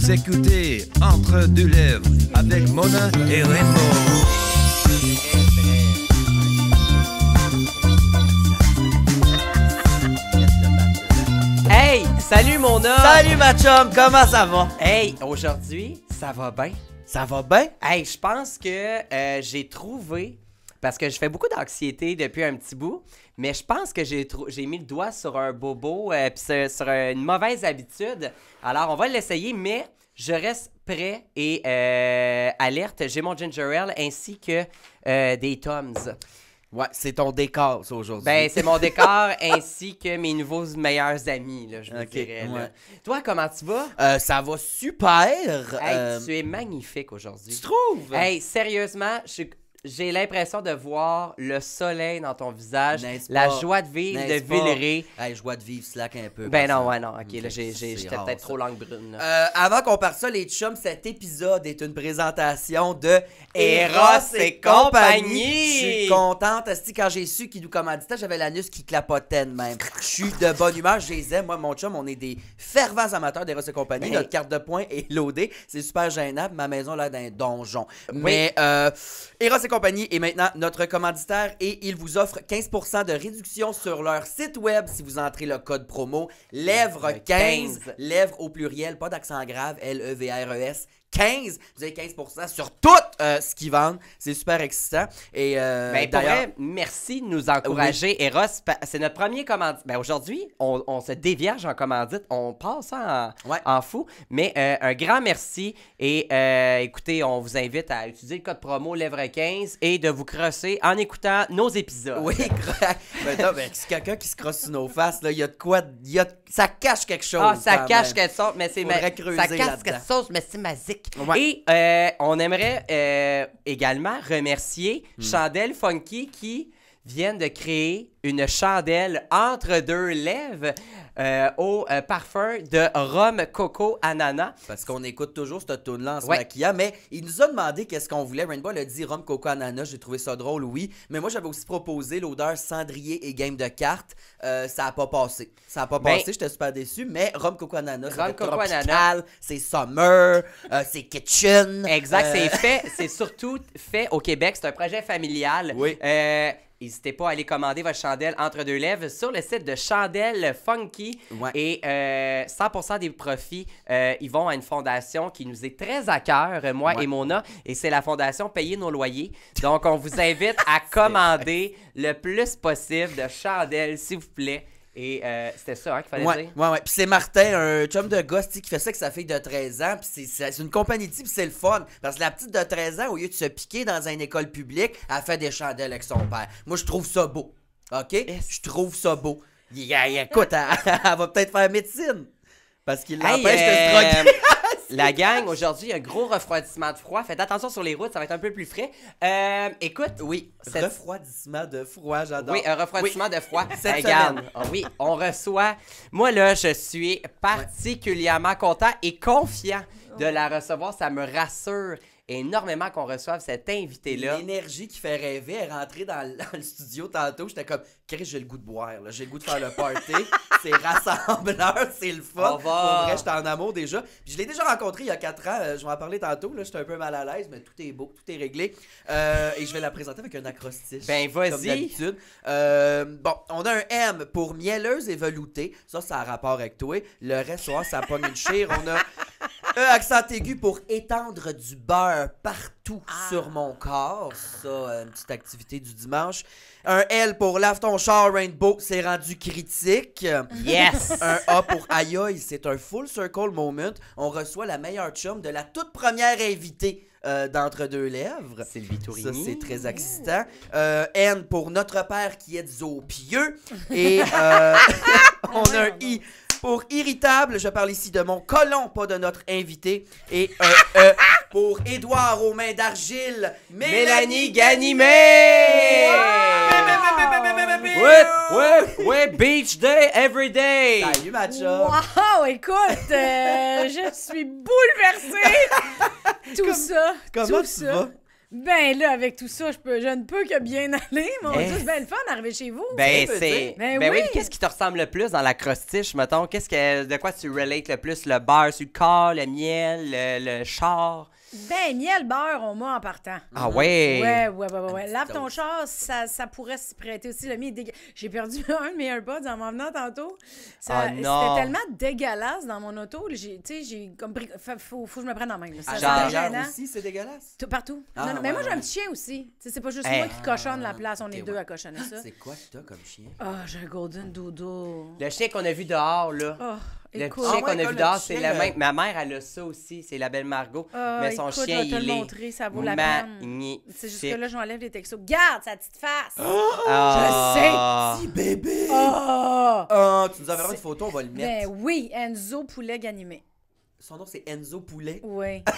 vous Entre deux lèvres avec Mona et Rainbow. Hey, salut mon Salut ma chum, comment ça va? Hey, aujourd'hui, ça va bien? Ça va bien? Hey, je pense que euh, j'ai trouvé parce que je fais beaucoup d'anxiété depuis un petit bout, mais je pense que j'ai, mis le doigt sur un bobo, euh, puis sur, une mauvaise habitude. Alors, on va l'essayer, mais je reste prêt et euh, alerte. J'ai mon ginger ale ainsi que euh, des Toms. Ouais, c'est ton décor, ça, aujourd'hui. Ben, c'est mon décor ainsi que mes nouveaux meilleurs amis, là, je vous dirais. Toi, comment tu vas? ça va super! Hey, tu es magnifique aujourd'hui. tu trouves? Hey, sérieusement, je suis j'ai l'impression de voir le soleil dans ton visage, la joie de vivre de Villeray. La joie de vivre, slack un peu. Ben non, ouais, non, ok, j'ai, j'étais peut-être trop langue brune. Euh, avant qu'on parte ça, les chums, cet épisode est une présentation de Eros et compagnie. Je suis contente. quand j'ai su qu'ils nous commanditaient, j'avais l'anus qui clapotait même. Je suis de bonne humeur, je les Moi, mon chum, on est des fervents amateurs d'Eros et compagnie. Notre carte de points est loadée. C'est super gênant. Ma maison, là, d'un donjon. Mais euh, Eros et compagnie est maintenant notre commanditaire et il vous offre 15% de réduction sur leur site web si vous entrez le code promo lèvre 15, lèvres au pluriel, pas d'accent grave, L-E-V-R-E-S 15, vous avez 15% sur tout euh, ce qu'ils vendent. C'est super excitant. Et euh, ben, merci de nous encourager. Eros, c'est notre premier commandite. Ben, Aujourd'hui, on, se dévierge en commandite. On passe en, fou. Mais euh, un grand merci. Et écoutez, on vous invite à utiliser le code promo Lèvres15 et de vous crosser en écoutant nos épisodes. Oui, ben, c'est quelqu'un qui se crosse sur nos faces. Il y a de quoi. Ça cache quelque ah, chose. ça cache quelque chose. Mais c'est ma... Ça cache quelque chose, mais c'est magique. Et euh, on aimerait euh, également remercier hmm. Chandel Funky qui viennent de créer une chandelle entre deux lèvres euh, au euh, parfum de rhum coco ananas. Parce qu'on écoute toujours cette tune-là en se mais il nous a demandé qu'est-ce qu'on voulait. Rainbow a dit rhum coco ananas, j'ai trouvé ça drôle, oui. Mais moi, j'avais aussi proposé l'odeur cendrier et game de cartes. Euh, ça n'a pas passé. Ça n'a pas ben- passé, j'étais super déçu, mais Rome coco ananas, c'est c'est summer, c'est kitchen. Exact, c'est fait, c'est surtout fait au Québec. C'est un projet familial. Oui. N'hésitez pas à aller commander votre chandelle entre deux lèvres sur le site de Chandelle Funky. Et 100% euh, des profits, ils euh, vont à une fondation qui nous est très à cœur, moi et Mona, et c'est la fondation Payer nos loyers. Donc, on vous invite à commander le plus possible de chandelles, s'il vous plaît. Et euh, c'était ça hein, qu'il fallait dire. Ouais, ouais. Puis c'est Martin, un chum de gosse qui fait ça avec sa fille de 13 ans. Puis c'est une compagnie de type, c'est le fun. Parce que la petite de 13 ans, au lieu de se piquer dans une école publique, elle fait des chandelles avec son père. Moi, je trouve ça beau. OK? Je trouve ça beau. écoute, elle va peut-être faire médecine. Parce qu'il l'empêche de euh, La gang, aujourd'hui, un gros refroidissement de froid. Faites attention sur les routes, ça va être un peu plus frais. Euh, écoute, oui. Cette... Refroidissement de froid, j'adore. Oui, un refroidissement de froid. Cette semaine. oui, on reçoit. Moi, là, je suis particulièrement content et confiant de la recevoir. Ça me rassure énormément qu'on reçoive cet invité-là. L'énergie qui fait rêver est rentrée dans, le studio tantôt. J'étais comme, Chris, j'ai le goût de boire, j'ai le goût de faire le party. c'est rassembleur, c'est le fun. Au vrai, j'étais en amour déjà. je l'ai déjà rencontré il y a quatre ans. Euh, je vais en parler tantôt. J'étais un peu mal à l'aise, mais tout est beau, tout est réglé. Euh, et je vais la présenter avec un acrostiche. Ben vas-y. Euh, bon, on a un M pour mielleuse et veloutée. Ça, ça a rapport avec toi. Le reste, ça pogne une chire. On a E accent aigu pour étendre du beurre partout ah. sur mon corps. Ça, euh, une petite activité du dimanche. Un L pour lave ton char Rainbow, c'est rendu critique. Yes! un A pour aïe c'est un full circle moment. On reçoit la meilleure chum de la toute première invitée. Euh, d'entre deux lèvres. le le Ça, c'est très excitant. Euh, N pour notre père qui est au Et on a un I pour irritable, je parle ici de mon colon, pas de notre invité. Et euh, euh pour Édouard aux mains d'argile, Mélanie, Mélanie Ganimé! oui, Ouais, ouais, beach day every day! Salut, Matcha! Wow, écoute, euh, je suis bouleversée! tout ça, comment ça. Ben là, avec tout ça, je, peux, je ne peux que bien aller. Mon Dieu, eh. c'est bien fun d'arriver chez vous. Ben, ben, ben oui. Qu'est-ce qui te ressemble le plus dans la crostiche, mettons? Qu'est-ce que, de quoi tu relates le plus? Le beurre, le corps, le miel, le char? Ben, miel, beurre, on m'a en partant. Ah ouais? Ouais, ouais, ouais, ouais. Lave ton char, ça, ça pourrait se prêter aussi. Le J'ai perdu un de mes AirPods en m'en venant tantôt. Ça, ah non. C'était tellement dégueulasse dans mon auto. Tu sais, j'ai comme... Faut, faut que je me prenne en main. Ça, genre, hein. aussi, c'est dégueulasse? Tout, partout. Ah non, mais moi, j'ai un petit chien aussi. T'sais, c'est pas juste eh, moi qui ah, cochonne la place. On est deux à cochonner ça. C'est quoi toi, comme chien? Ah, j'ai un Golden Dodo. Le chien qu'on a vu dehors, là. Oh. Le chien ah qu'on a vu dehors, c'est la même. Ma mère, elle a ça aussi. C'est la belle Margot. Ah, mais son chien, il est montrer, C'est juste que là, j'enlève les textos. Garde sa petite face! Ah! je sais! Petit bébé! tu nous enverras une photo, on va le mettre. Mais ben oui, Enzo Poulet Ganimé. Son nom, c'est Enzo Poulet? Oui.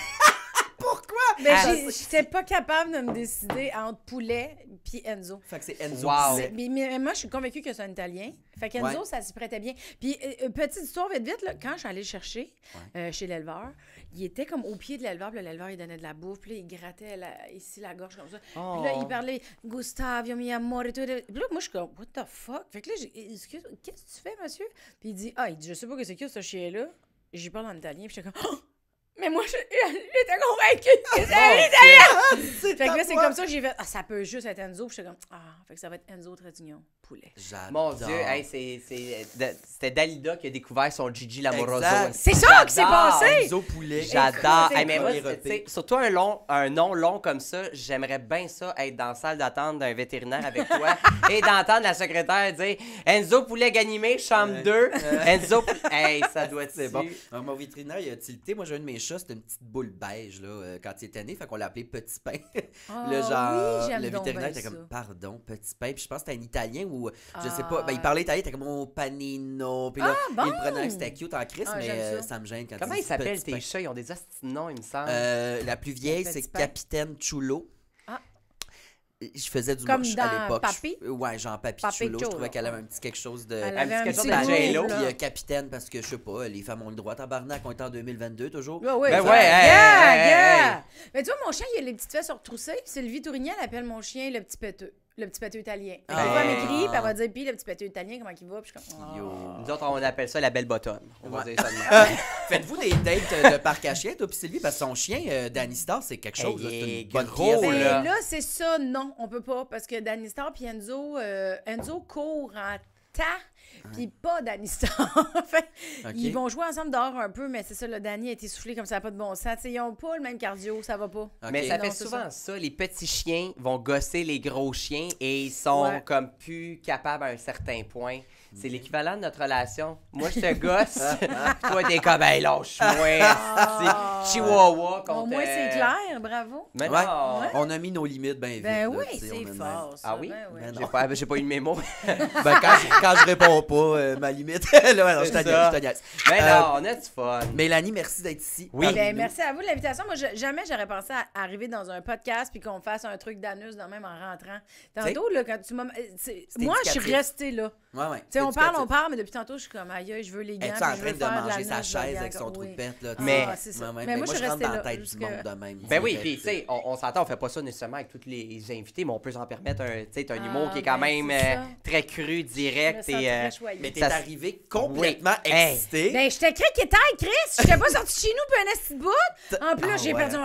Mais ah. j'étais pas capable de me décider entre poulet puis Enzo. Fait que c'est Enzo. Mais, moi, je suis convaincue que c'est un Italien. Fait qu'Enzo, ça s'y prêtait bien. Puis, euh, euh, petite histoire, vite, vite, là, quand je suis allée chercher euh, chez l'éleveur, il était comme au pied de l'éleveur. Puis l'éleveur, il donnait de la bouffe. Puis là, il grattait ici la gorge comme ça. Puis là, il oh. parlait Gustavio, mi amore. Et tout. Puis là, moi, je suis comme, what the fuck? Fait que là, excuse, qu'est-ce que tu fais, monsieur? Puis il dit, ah, il dit, je sais pas que c'est que ce chien-là. J'y parle en italien. Puis je comme, oh! Mais moi, j'étais convaincue que c'était ah, lui ah, fait que là, c'est comme ça que j'ai fait, ah, ça peut juste être Enzo. Puis suis comme, ah, fait que ça va être Enzo Tradignon, poulet. Mon Dieu, hey, c'était Dalida qui a découvert son Gigi Lamoroso. C'est ça qui s'est passé! Enzo poulet. J'adore. surtout un, long, un nom long comme ça, j'aimerais bien ça être dans la salle d'attente d'un vétérinaire avec toi et d'entendre la secrétaire dire Enzo poulet Ganimé, chambre 2. Enzo poulet. Hey, ça doit être bon. Mon vétérinaire, il a tilté. Moi, j'ai un de mes chat, c'était une petite boule beige là, euh, quand il était né. Fait qu'on l'appelait Petit Pain. Ah le genre, le vétérinaire était comme, pardon, Petit Pain. Puis je pense que c'était un italien ou, je sais pas, ben, il ah. parlait italien, il comme, mon oh, panino. Puis là, ah, il prenait un, c'était cute en crise, mais euh, ça. me gêne quand Comment ils s'appellent tes chats? Ils ont des noms, il me semble. Euh, la plus vieille, c'est Capitaine Chulo je faisais du Comme à l'époque. ouais, genre Papi, Papi Chulo. Je trouvais qu'elle avait un petit quelque chose de. Elle avait un petit quelque chose de Puis euh, capitaine, parce que je sais pas, les femmes ont le droit à tabarnak. On est en 2022 toujours. Oui, ouais. ouais, ben yeah, yeah. Mais tu vois, mon chien, il a les petites fesses retroussées. Sylvie Tourignan, elle appelle mon chien le petit péteux le petit pâté italien. Elle va m'écrire, puis elle va dire, puis le petit pâté italien, comment il va? Puis je suis comme, oh. Nous autres, on appelle ça la belle bottom. On va dire ça Faites-vous des dates de parc à chien, toi, puis Sylvie, parce que son chien, euh, Danny Star, c'est quelque chose, hey, c'est une bonne gros, ben Là, c'est ça, non, on peut pas, parce que Danny Star puis Enzo, euh, Enzo court en temps, puis pas Danny fait, Ils vont jouer ensemble dehors un peu, mais c'est ça, le Danny a été soufflé comme ça, pas de bon sens. ils ont pas le même cardio, ça va pas. Mais ça fait souvent ça. les petits chiens vont gosser les gros chiens et ils sont comme plus capables à un certain point. C'est l'équivalent de notre relation. Moi, je te gosse. toi, t'es comme, hey, lâche-moi. Ah. Chihuahua contre. Ah, Au moins, c'est clair. Bravo. Mais On a mis nos limites bien vite. Ben oui, c'est fort. Ah oui? Ben ben j'ai pas, pas eu de mémo. ben, quand, je, quand je réponds pas, euh, ma limite. là, je t'adore. Mais euh, non, on a du fun. Mélanie, merci d'être ici. Ben, merci à vous de l'invitation. Moi, jamais j'aurais pensé à arriver dans un podcast puis qu'on fasse un truc d'anus, même en rentrant. Tantôt, là, quand tu m'as. Euh, moi, je suis restée là. Ouais, ouais on parle, on parle, mais depuis tantôt, je suis comme, aïe, je veux les gars. Elle tu en train de manger sa chaise avec son trou de perte, là? Ah, mais moi, je rentre dans la tête du monde de même. Ben oui, puis, tu sais, on s'entend, on fait pas ça nécessairement avec tous les invités, mais on peut s'en permettre un, un humour ah, qui est quand ben, même euh, très cru, direct. et euh, Mais t'es arrivé complètement excité. Ben, j'étais était, Chris. Je J'étais pas sorti chez nous, puis un esti bout. En plus, ah, j'ai perdu.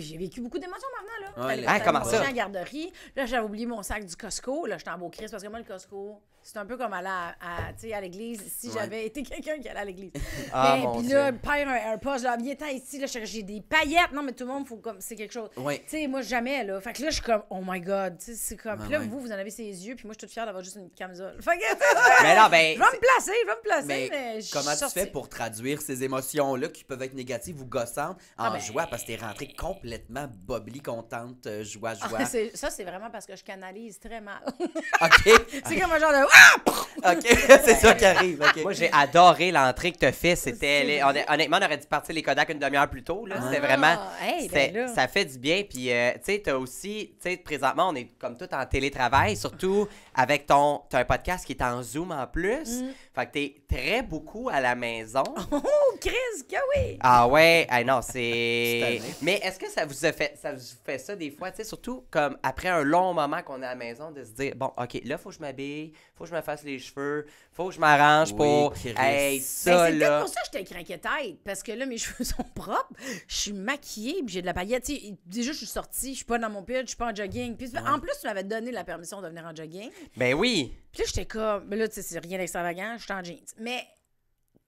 J'ai vécu beaucoup d'émotions maintenant, là. comment ça? en garderie. Là, j'avais oublié mon sac du Costco. Là, j'étais en beau Chris parce que moi, le Costco, c'est un peu comme aller la à, à l'église si j'avais été quelqu'un qui allait à l'église. ah, Et puis là, père un, un poste, viens ici, là, j'ai des paillettes. Non, mais tout le monde, faut comme, c'est quelque chose. Tu sais, moi, jamais, là. Fait que là, je suis comme, oh my God. c'est comme. là, vous, vous en avez ses yeux, puis moi, je suis toute fière d'avoir juste une camisole. Fait que. mais non, ben. Je vais me placer, je vais me placer, mais. comment tu fais pour traduire ces émotions-là qui peuvent être négatives ou gossantes en ah, ben, joie parce que t'es rentrée complètement bobli, contente, euh, joie, ah, joie. ça, c'est vraiment parce que je canalise très mal. OK. c'est comme un genre de. Ah! OK, c'est ça qui arrive. Moi, j'ai adoré l'entrée que tu as fait. C'était, honnêtement, on aurait dû partir les Kodak une demi-heure plus tôt. Là. Ah, vraiment. Ben ça fait du bien. Puis, euh, tu sais, tu as aussi. Tu sais, présentement, on est comme tout en télétravail, surtout avec ton. un podcast qui est en Zoom en plus. Mm. Fait que t'es très beaucoup à la maison. Oh, Chris, que oui! Ah ouais, non, c'est. Mais est-ce que ça vous a fait ça vous fait ça des fois, tu sais, surtout comme après un long moment qu'on est à la maison, de se dire bon, ok, là, faut que je m'habille, faut que je me fasse les cheveux, faut que je m'arrange pour. Chris. Ben, ça, là… c'est pour ça que j'étais craqué tête, parce que là, mes cheveux sont propres, je suis maquillée, puis j'ai de la paillette. T'sais, déjà, je suis sortie, je suis pas dans mon pitch, je suis pas en jogging. Puis, En plus, tu m'avais donné la permission de venir en jogging. Ben oui. Puis là, j'étais comme, mais là, tu sais, c'est rien d'extravagant, je suis en jeans. Mais,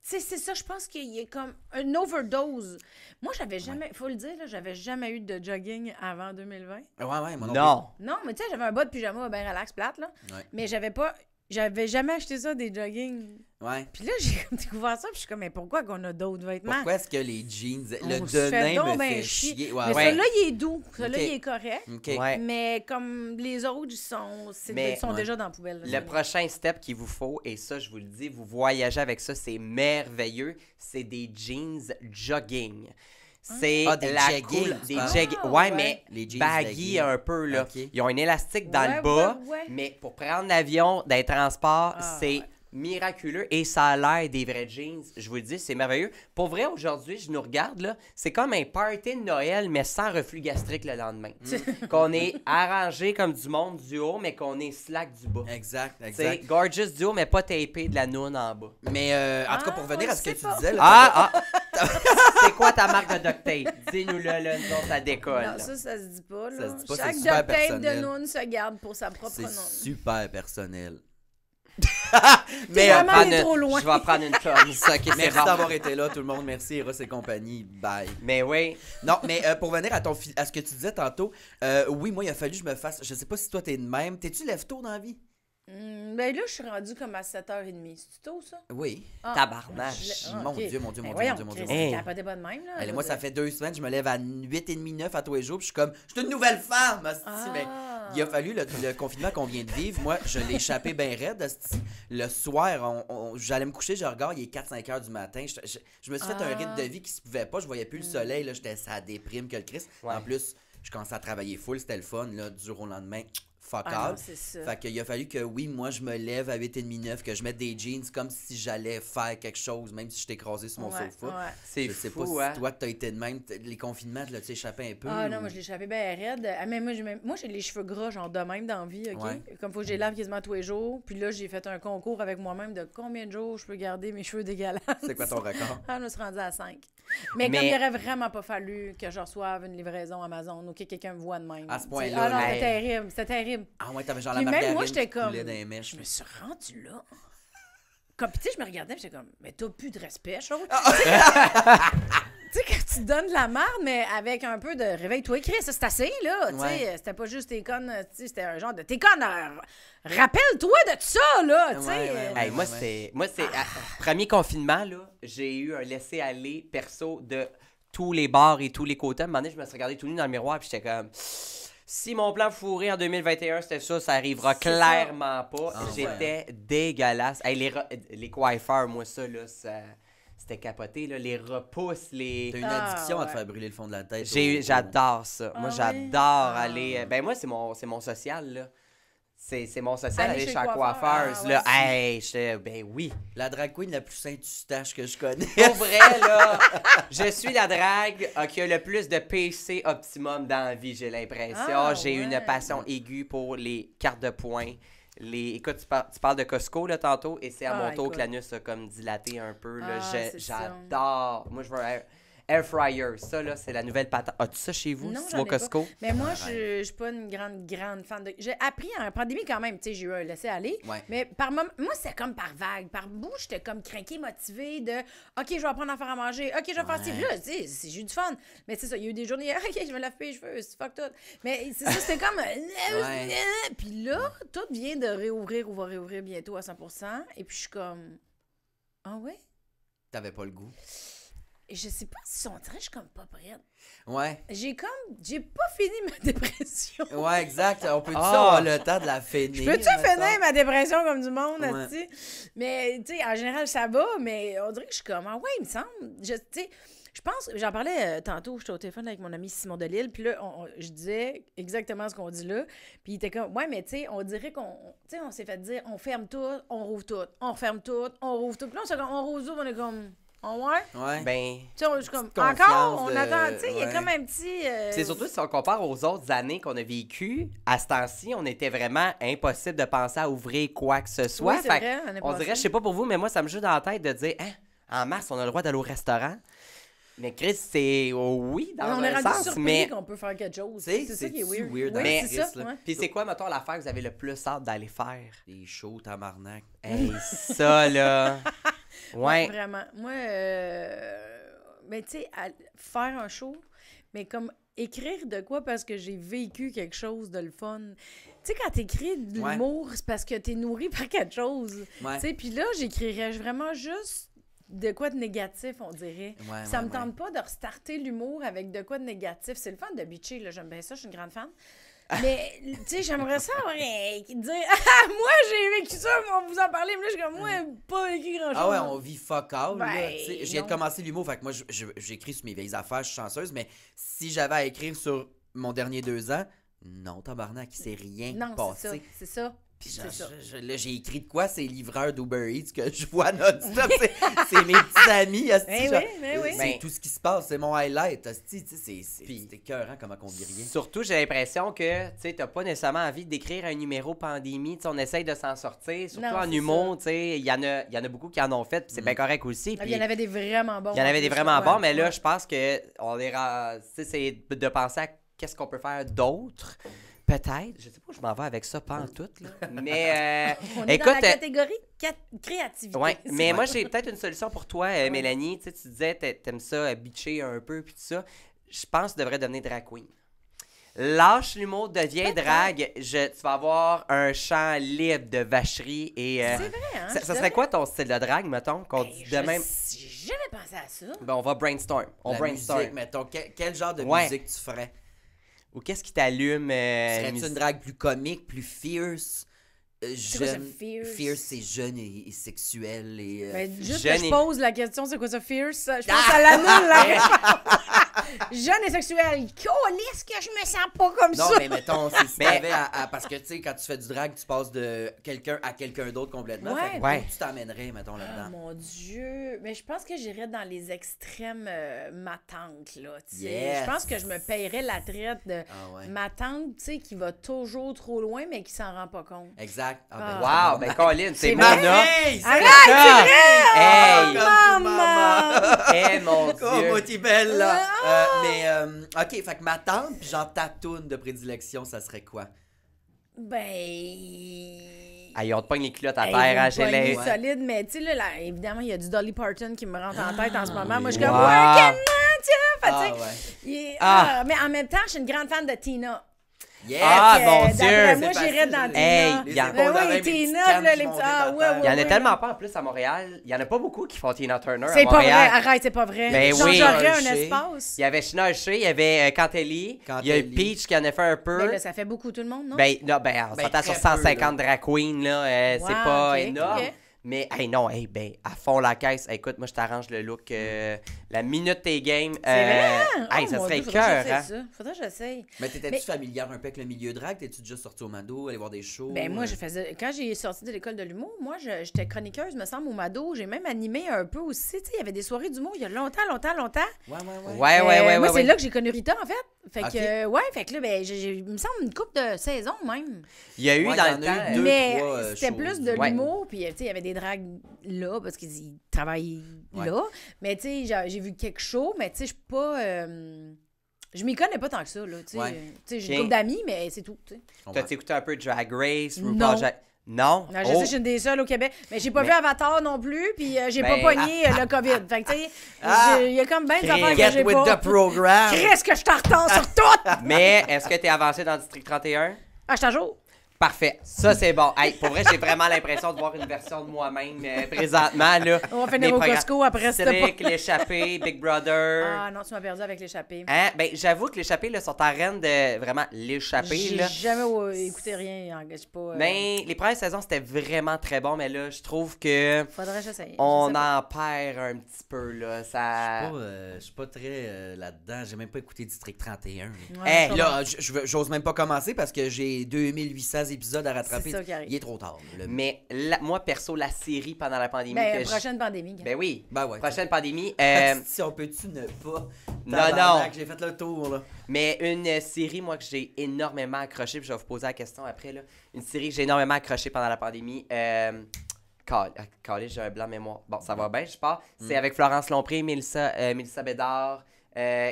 tu sais, c'est ça, je pense qu'il y a comme une overdose. Moi, j'avais jamais, faut le dire, là, j'avais jamais eu de jogging avant 2020. Ouais, ouais, non. Non, mais tu sais, j'avais un bas de pyjama bien relax, plate, là. Mais j'avais pas j'avais jamais acheté ça, des jogging Ouais. Puis là, j'ai découvert ça, puis je suis comme, mais pourquoi qu'on a d'autres vêtements? Pourquoi est-ce que les jeans, le denim me ben fait chier? Ouais, mais ouais. celui-là, il est doux. Celui-là, il est correct. Ouais. Mais comme les autres, ils sont, sont déjà dans la poubelle. le prochain step qu'il vous faut, et ça, je vous le dis, vous voyagez avec ça, c'est merveilleux, c'est des jeans jogging. C'est ah, la cool, ah, ouais, mais Les baggy un peu, là. Ils ont un élastique dans le bas, mais pour prendre l'avion, des transports, ah, c'est miraculeux et ça a l'air des vrais jeans. Je vous le dis, c'est merveilleux. Pour vrai, aujourd'hui, je nous regarde, là, c'est comme un party de Noël, mais sans reflux gastrique le lendemain. Mm. qu'on est arrangé comme du monde du haut, mais qu'on est slack du bas. Exact, exact. C'est gorgeous du haut, mais pas tapé de la noune en bas. Mais euh, en tout cas, pour ah, revenir à ce que tu disais, là, ah, ah. c'est quoi ta marque de duct tape? Dis-nous-le, là, ça décolle. Non, ça, ça se dit pas. Là. Chaque duct tape de noun se garde pour sa propre nom. C'est super personnel mais euh, je vais prendre une merci d'avoir été là, tout le monde. Merci, Eros et compagnie. Bye. Mais oui. Non, mais euh, pour venir à, ton à ce que tu disais tantôt, euh, oui, moi, il a fallu que je me fasse. Je sais pas si toi, t'es de même. T'es-tu lève-tôt dans la vie? Hmm, ben là, je suis rendue comme à 7h30. C'est tôt, ça? Oui. Ah. Tabarnache. Ah, ben mon Dieu, mon Dieu, mon Dieu, mon Dieu, mon Dieu. Hey. pas de même là. Allez, moi, ça fait deux semaines, je me lève à 8h30, 9 h à tous les jours, je suis comme, je suis une nouvelle femme, ah. ben, il a fallu le, confinement qu'on vient de vivre. Moi, je l'ai échappé bien raide. Le soir, j'allais me coucher, je regarde, il est 4-5 heures du matin. Je, me suis fait un rythme de vie qui se pouvait pas. Je voyais plus le hmm. soleil, là. J'étais, ça déprime que le Christ. En plus, je commençais à travailler full, c'était le du jour au lendemain fuck ah Fait qu'il a fallu que, oui, moi, je me lève à 8h30, 9 que je mette des jeans comme si j'allais faire quelque chose, même si je t'écrasais sur mon sofa. C'est fou, pas si hein. toi, t'as été de même. Les confinements, tu l'as échappé un peu. Ah non, moi, je l'ai échappé bien raide. Ah, mais moi, j'ai les cheveux gras, genre de même dans vie, OK? Comme faut que je les lave quasiment tous les jours. Puis là, j'ai fait un concours avec moi-même de combien de jours je peux garder mes cheveux dégueulasses. C'est quoi ton record? ah, on se rendu à 5. Mais, comme il aurait vraiment pas fallu que je reçoive une livraison Amazon ou que quelqu'un me voit de même. À ce point-là. Ah c'était terrible, c'était terrible. Ah ouais, t'avais genre la même moi, j'étais comme. Je me suis rendu là. Comme, tu sais, je me regardais, j'étais comme, mais t'as plus de respect, tu sais, quand tu donnes de la marde, mais avec un peu de réveil-toi, Chris, c'est assez, là. Tu sais, c'était pas juste tes connes, c'était un genre de tes connes. Rappelle-toi de ça, là. tu sais. moi, c'est. Moi, c'est. Premier confinement, là, j'ai eu un laisser-aller perso de tous les bars et tous les côtés. À moment donné, je me suis regardé tout nu dans le miroir, puis j'étais comme si mon plan fourré en 2021, c'était ça, ça arrivera clairement pas. Ah, j'étais dégueulasse. les, les coiffeurs, moi, ça, là, ça. C'était capoté, là, les repousses, les... T'as une ah, addiction à te faire brûler le fond de la tête. j'adore ça. moi, ah j'adore ah. aller... Euh, ben moi, c'est mon, c'est mon social, là. C'est, mon social, aller, chez là. Hey, je, ben oui. La drag queen la plus saint stache que je connais. au vrai, là, je suis la drague euh, qui a le plus de PC optimum dans la vie, j'ai l'impression. j'ai une passion aiguë pour les cartes de points les. Écoute, tu, parles de Costco là, tantôt, et c'est à ah, mon tour que l'anus a comme dilaté un peu. Là. Ah, j'adore. Moi, je veux air fryer. Ça, là, c'est la nouvelle patate. As-tu ça chez vous, si Costco? Mais moi, je ne suis pas une grande, grande fan de. J'ai appris en pandémie quand même. Tu sais, j'ai eu un laisser-aller. Mais par moment... moi, c'est comme par vague. Par bout, j'étais comme craqué motivé de OK, je vais apprendre à faire à manger. OK, je vais faire ci. Là, tu sais, j'ai eu du fun. Mais c'est ça, il y a eu des journées. OK, je me lave les cheveux. Fuck tout. Mais c'est ça, c'était comme. Puis là, tout vient de réouvrir ou va réouvrir bientôt à 100 Et puis je suis comme. Ah ouais? T'avais pas le goût? je sais pas si on dirait, je suis comme pas prête. Ouais. J'ai comme, j'ai pas fini ma dépression. Ouais, exact. On peut-tu ah. avoir le temps de la finir? Je peux-tu finir ma dépression comme du monde, tu Mais, tu sais, en général, ça va, mais on dirait que je suis comme, ah ouais, il me semble, je, sais... Je pense, j'en parlais tantôt, euh, tantôt, j'étais au téléphone avec mon ami Simon Delille, puis là, je disais exactement ce qu'on dit là, puis il était comme, ouais, mais tu sais, on dirait qu'on, tu sais, on s'est fait dire, on ferme tout, on rouvre tout, on ferme tout, on rouvre tout, puis là, on, on rouvre tout, on est comme, Oh ouais? Ouais. Ben, tu sais, comme, encore, on attend, tu sais, il y a comme un petit... Euh, c'est surtout si on compare aux autres années qu'on a vécues, à ce temps-ci, on était vraiment impossible de penser à ouvrir quoi que ce soit. Oui, fait vrai, on, dirait, je sais pas pour vous, mais moi, ça me joue dans la tête de dire, hein, en mars, on a le droit d'aller au restaurant. Mais Chris, c'est oh oui dans on sens est rendu surpris qu'on peut faire quelque chose. C'est ça qui est weird. oui, hein? c'est ça. Puis c'est quoi, mettons, l'affaire que vous avez le plus hâte d'aller faire? Des shows, tamarnac Hey, ça, là... Ouais. vraiment. Moi, euh, mais ben, tu sais, faire un show, mais comme écrire de quoi parce que j'ai vécu quelque chose de le fun. Tu sais, quand t'écris de l'humour, c'est parce que t'es nourri par quelque chose. Tu sais, puis là, j'écrirais vraiment juste de quoi de négatif, on dirait. Ça ça me tente pas de restarter l'humour avec de quoi de négatif. C'est le fun de bitcher, là. J'aime bien ça, je suis une grande fan. Mais, tu sais, j'aimerais ça te dire Ah, moi, j'ai vécu ça, on vous en parlait, mais là, je suis comme, moi, pas vécu grand-chose. Ah ouais, on vit fuck out. Ben, là, commencé l'humour, fait que moi, j'écris sur mes vieilles affaires, je suis chanceuse, mais si j'avais à écrire sur mon dernier deux ans, non, tabarnak, il s'est rien non, passé. C'est ça là, j'ai écrit de quoi ces livreurs d'Uber Eats que je vois notre c'est mes petits amis. Eh eh c'est ben, tout ce qui se passe. C'est mon highlight. c'est, c'est, c'est comment on dit rien. Surtout, j'ai l'impression que tu n'as pas nécessairement envie d'écrire un numéro pandémie. on essaye de s'en sortir. Surtout en humour, il y, en a, y en a beaucoup qui en ont fait. c'est bien mm. correct aussi. Il y en avait des vraiment bons. Il y en avait des vraiment bons. Mais là, je pense que on est, c'est de penser à qu'est-ce qu'on peut faire d'autre. Peut-être. Je sais pas où je m'en vais avec ça, pas en tout. Là. Mais euh, On est écoute, dans la catégorie créativité. Ouais, mais moi, j'ai peut-être une solution pour toi, euh, Mélanie. Tu, sais, tu disais, t'aimes ça, euh, bitcher un peu, puis tout ça. Je pense que tu devrais devenir drag queen. Lâche l'humour, deviens drague. tu vas avoir un chant libre de vacherie et. c'est vrai, hein? Ça, serait quoi ton style de drague, mettons, qu'on ben, dit J'ai jamais pensé à ça. Ben, on va brainstorm. On brainstorm. quel, genre de musique tu ferais? Ou qu'est-ce qui t'allume? Euh, Serais-tu une drague plus comique, plus fierce? Euh, jeune, quoi, fierce? Fierce, c'est jeune et, sexuel. Et, euh, ben, juste que je pose la question, c'est quoi ça, fierce? Je pense ah! à l'annule, là. Jeune et sexuel. Qu'est-ce que je me sens pas comme ça. Non, mais mettons, c'est si euh, Parce que, tu sais, quand tu fais du drag, tu passes de quelqu'un à quelqu'un d'autre complètement. Ouais. tu t'emmènerais, mettons, là-dedans. Ah, mon Dieu. Mais je pense que j'irais dans les extrêmes euh, ma tante, là. tu sais. Je pense que je me payerais la traite de ah, ma tante, tu sais, qui va toujours trop loin, mais qui s'en rend pas compte. Exact. Ah, ben, wow, ben Colin, c'est moi, Hey! c'est Arrête, c'est vrai! Hey! Oh, maman! Hé, eh, mon Dieu! Oh, euh, mais, euh, OK, fait que ma tante, puis genre ta de prédilection, ça serait quoi? Ben. Aïe, on te pogne les culottes à terre, à C'est solide, mais tu sais, là, évidemment, il y a du Dolly Parton qui me rentre en tête en ce ah, moment. Moi, je suis comme, Working tu sais. Ah, ah, mais en même temps, je suis une grande fan de Tina. Ah, euh, mon Dieu! Moi, j'irais dans Tina. Hey, il y en a tellement pas en plus à Montréal. Il y en a pas beaucoup qui font Tina Turner. C'est pas vrai. Arrête, c'est pas vrai. Mais ben oui. un espace. Il y avait Tina il y avait euh, Cantelli. Il y a Peach qui en a fait un peu. Ben là, ça fait beaucoup tout le monde, non? Ben, non, ben, on ben, s'entend sur 150 drag queens, là. Euh, c'est pas énorme. Mais hey, non, hey, ben, à fond la caisse. écoute, moi, je t'arrange le look. Euh, la minute t'es games. Euh, vrai? Oh ça serait cœur. Hein? Faudrait que j'essaye. Hein? Mais t'étais-tu familière un peu avec le milieu drag? T'es-tu déjà sortie au Mado, aller voir des shows? Ben, moi, je faisais. Quand j'ai sorti de l'école de l'humour, moi, j'étais chroniqueuse, me semble, au Mado. J'ai même animé un peu aussi. Tu sais, il y avait des soirées d'humour il y a longtemps, longtemps, longtemps. Ouais, ouais, ouais. Ouais, ouais, euh, ouais. Moi, c'est là que j'ai connu Rita, en fait. Fait que, euh, ouais, fait que là, ben, j'ai, il me semble, une coupe de saison même. Il y a eu dans le temps. Deux, mais c'était plus de l'humour, puis, tu sais, il y avait des Drag là, parce qu'ils travaillent là. Mais tu sais, j'ai vu quelques shows, mais tu sais, je suis pas. Euh, je m'y connais pas tant que ça, Tu sais, j'ai une couple d'amis, mais c'est tout. Tu tu écouté un peu Drag Race, non. Jack. non. Non? je sais, oh. je suis une des seules au Québec. Mais j'ai pas vu Avatar non plus, puis euh, j'ai pas ben, pogné ah, euh, le ah, COVID. Ah, fait que, tu sais, il y a comme bien des affaires que j'ai pas. Qu'est-ce que je sur tout! mais est-ce que tu es avancé dans District 31? Ah, je t'en jour. Parfait. Ça, c'est bon. pour vrai, j'ai vraiment l'impression de voir une version de moi-même euh, présentement. Là, On va finir au Costco après ça. l'échappée, Big Brother. Ah non, tu m'as perdu avec l'échappée. Hein? Ben, j'avoue que l'échappée, là, sont à reine de vraiment l'échappée. J'ai jamais écouté rien. Je pas. mais euh, ben, les premières saisons, c'était vraiment très bon, mais là, je trouve que. Faudrait que j'essaye. On en perd un petit peu, là. Ça... Je suis pas, euh, très là-dedans. J'ai même pas écouté District 31. Ouais, là, j'ose même pas commencer parce que j'ai 2800 Épisode à rattraper. Il est trop tard. Mais moi, perso, la série pendant la pandémie. Ben, prochaine pandémie. Ben oui. Ben prochaine pandémie. si euh, on peut-tu ne pas. Non, non. J'ai fait le tour, Mais une euh, série, moi, que j'ai énormément accroché, puis je vais vous poser la question après, là. Une série que j'ai énormément accroché pendant la pandémie. Euh... Collé, ah, j'ai un blanc mémoire. Bon, ça va bien, je pars. C'est mm. avec Florence Lompré, Mélissa, euh, Bédard.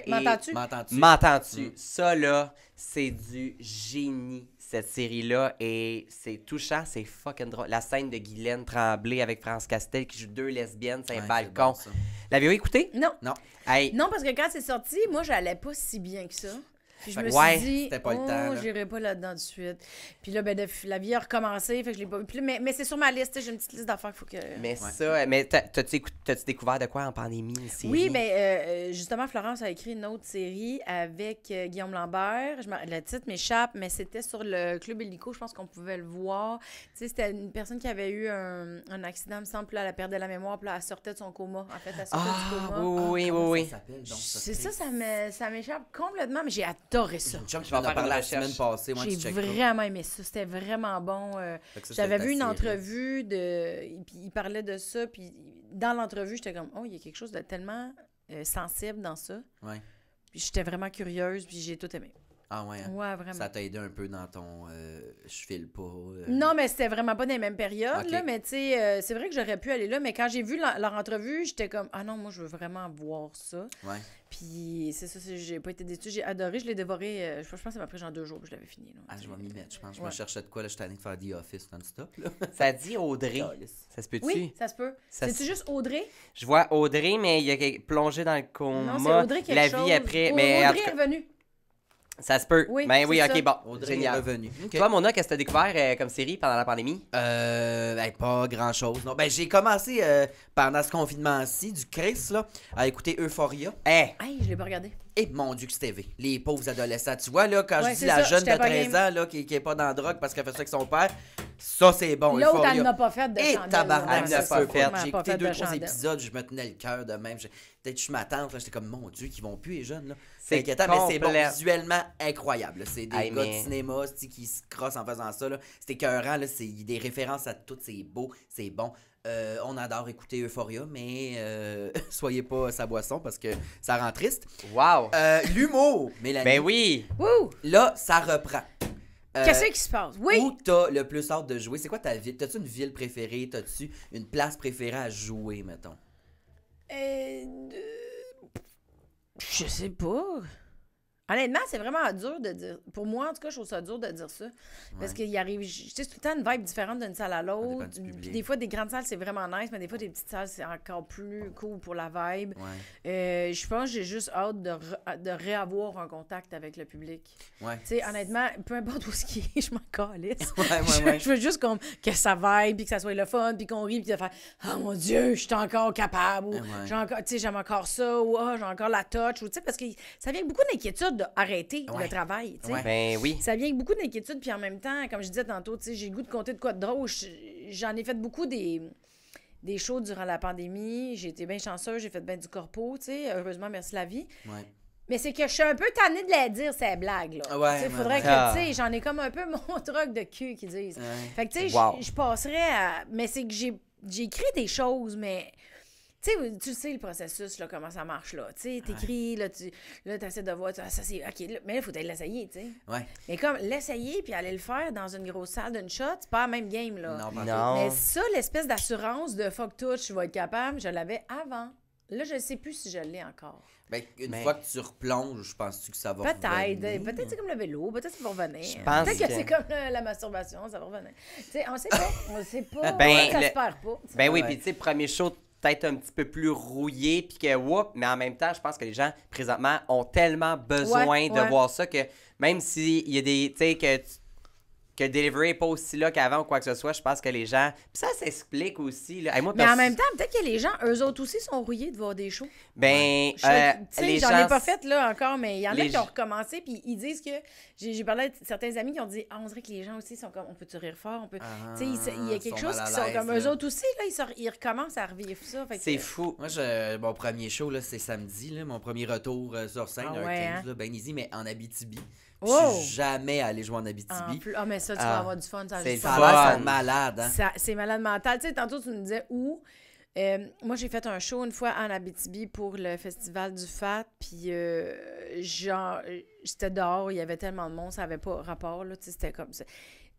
M'entends-tu? M'entends-tu? Mm. Ça, là, c'est du génie cette série-là et c'est touchant, c'est fucking drôle. La scène de Guylaine Tremblay avec France Castel qui joue deux lesbiennes, c'est un balcon. L'avez-vous écouté? Non. Non. Non, parce que quand c'est sorti, moi, j'allais pas si bien que ça. Puis je me suis dit, pas oh, j'irai pas là-dedans de suite. Puis là, ben, de, la vie a recommencé, fait que je l'ai pas mais, mais c'est sur ma liste, j'ai une petite liste d'affaires qu'il faut que. Mais ça, eh, mais t'as-tu découvert de quoi en pandémie ici? Oui, mais ben, euh, euh, justement, Florence a écrit une autre série avec euh, Guillaume Lambert. le titre m'échappe, mais c'était sur le Club Illico, je pense qu'on pouvait le voir. Tu c'était une personne qui avait eu un, un accident, me semble, là, elle a perdu la mémoire, puis là, elle sortait de son coma. En fait, elle sortait du ah, coma. Oui, oui, oui. C'est ça, ça m'échappe complètement, mais j'ai adoré ça. J'ai vraiment aimé ça. C'était vraiment bon. Euh, j'avais vu une entrevue de. Il, il parlait de ça. Puis dans l'entrevue, j'étais comme, oh, il y a quelque chose de tellement euh, sensible dans ça. Ouais. Puis j'étais vraiment curieuse, puis j'ai tout aimé. Ah hein. ouais. vraiment. Ça t'a aidé un peu dans ton euh, je file pas. Euh. Non, mais c'était vraiment pas dans les mêmes périodes. Là, mais tu sais, euh, c'est vrai que j'aurais pu aller là, mais quand j'ai vu leur, entrevue, j'étais comme Ah non, moi je veux vraiment voir ça. Ouais. Puis c'est ça, j'ai pas été déçue. J'ai adoré, je l'ai dévoré. je, pense que ça m'a pris genre deux jours que je l'avais fini. ah, je vais m'y mettre, je pense. Je me cherchais de quoi, là, je suis allée de faire The Office non-stop. ça dit Audrey. ça se peut-tu? Oui, ça se peut. C'est-tu juste Audrey? Je vois Audrey, mais il y a plongé dans le coma. c'est Audrey La vie après. mais Audrey est revenue. Ça se peut. Oui, ben oui, ok, bon. Audrey Génial. revenu. Toi, Mona, qu'est-ce que t'as découvert euh, comme série pendant la pandémie? Euh, ben, pas grand-chose. Non, ben, j'ai commencé euh, pendant ce confinement-ci, du Chris, là, à écouter Euphoria. eh? Hey, je l'ai pas regardé. Et eh, mon Dieu que c'est TV. Les pauvres adolescents. Tu vois, là, quand je dis la jeune de 13 ans là, qui, n'est est pas dans la drogue parce qu'elle fait ça avec son père, ça, c'est bon. L'autre, elle n'a pas fait de Et tabarnak, elle n'a pas fait. J'ai écouté deux, trois épisodes, je me tenais le cœur de même. Peut-être que je m'attends. J'étais comme, mon Dieu, qu'ils vont plus, les jeunes. là. C'est inquiétant, mais c'est visuellement incroyable. C'est des gars de cinéma qui se crossent en faisant ça. C'est écœurant. C'est des références à tout. C'est beau, c'est bon. Euh, on adore écouter Euphoria, mais euh, soyez pas sa boisson parce que ça rend triste. Wow! Euh, l'humour, mais ben oui! Là, ça reprend. Qu'est-ce qui se passe? Oui! Où t'as le plus hâte de jouer? C'est quoi ta ville? T'as-tu une ville préférée? T'as-tu une place préférée à jouer, mettons? Je sais pas. Honnêtement, c'est vraiment dur de dire. Pour moi, en tout cas, je trouve ça dur de dire ça. Parce qu'il arrive. Tu sais, tout le temps une vibe différente d'une salle à ah, l'autre. des fois, des grandes salles, c'est vraiment nice, mais des fois, des petites salles, c'est encore plus cool pour la vibe. Euh, je pense que j'ai juste hâte de, réavoir un contact avec le public. Ouais. Tu sais, honnêtement, peu importe où ce qui est, je m'en calisse. je, veux juste que ça vibe, puis que ça soit le fun, puis qu'on rit, puis de faire Oh mon Dieu, je suis encore capable, ou j'aime encore ça, ou ah, j'ai encore la touch, ou parce que ça vient beaucoup d'inquiétude arrêter le travail. Ben oui. Ça vient avec beaucoup d'inquiétude. Puis en même temps, comme je disais tantôt, j'ai le goût de compter de quoi de drôle. J'en ai fait beaucoup des des shows durant la pandémie. J'ai été bien chanceuse, j'ai fait bien du corpo, tu Heureusement, merci la vie. Mais c'est que je suis un peu tannée de la dire, ces blagues, là. Ah faudrait que, ah. j'en ai comme un peu mon truc de cul qui disent. Fait que, tu sais, je passerais à... Mais c'est que j'ai écrit des choses, mais sais, tu sais le processus, là, comment ça marche, là. Tu sais, t'écris, là, tu là, essaies de voir, tu, ça c'est, OK, mais là, il faut l'essayer, tu sais. Mais comme l'essayer puis aller le faire dans une grosse salle d'une shot, c'est pas la même game, là. mais, ça, l'espèce d'assurance de fuck touch, je vais être capable, je l'avais avant. Là, je ne sais plus si je l'ai encore. Ben, une fois que tu replonges, je pense que ça va peut revenir? Peut-être. Peut-être c'est comme le vélo. Peut-être ça va revenir. Peut-être que, c'est comme la masturbation, ça va revenir. sais, on sait pas. on sait pas. Ben, ça se perd pas. Ben oui, puis tu sais, premier show, peut-être un petit peu plus rouillé, puis que whoop, mais en même temps, je pense que les gens présentement ont tellement besoin de voir ça que même s'il y a des, tu que que delivery n'est pas aussi là qu'avant ou quoi que ce soit, je pense que les gens. ça s'explique aussi. mais en même temps, peut-être que les gens, eux autres aussi, sont rouillés de voir des shows. Ben, je, euh, j'en ai pas fait là encore, mais il y en a qui ont recommencé, puis ils disent que. J'ai parlé à certains amis qui ont dit ah, on dirait que les gens aussi sont comme on peut tu rire fort, ah, il y a quelque chose qui sont comme eux autres aussi, là, ils, recommencent à revivre ça. C'est fou. Moi, je... mon premier show, là, c'est samedi, là, mon premier retour euh, sur scène, ah, 15, hein? ben mais en Abitibi. Oh! jamais allé jouer en Abitibi. Ah, mais ça, tu vas ah, avoir du fun. Ah, c'est malade, malade. Hein. C'est malade mental. Tu sais, tantôt, tu nous disais où. Euh, moi, j'ai fait un show une fois en Abitibi pour le festival du FAT, puis euh, genre, j'étais dehors, il y avait tellement de monde, ça n'avait pas rapport, là, tu sais, c'était comme ça.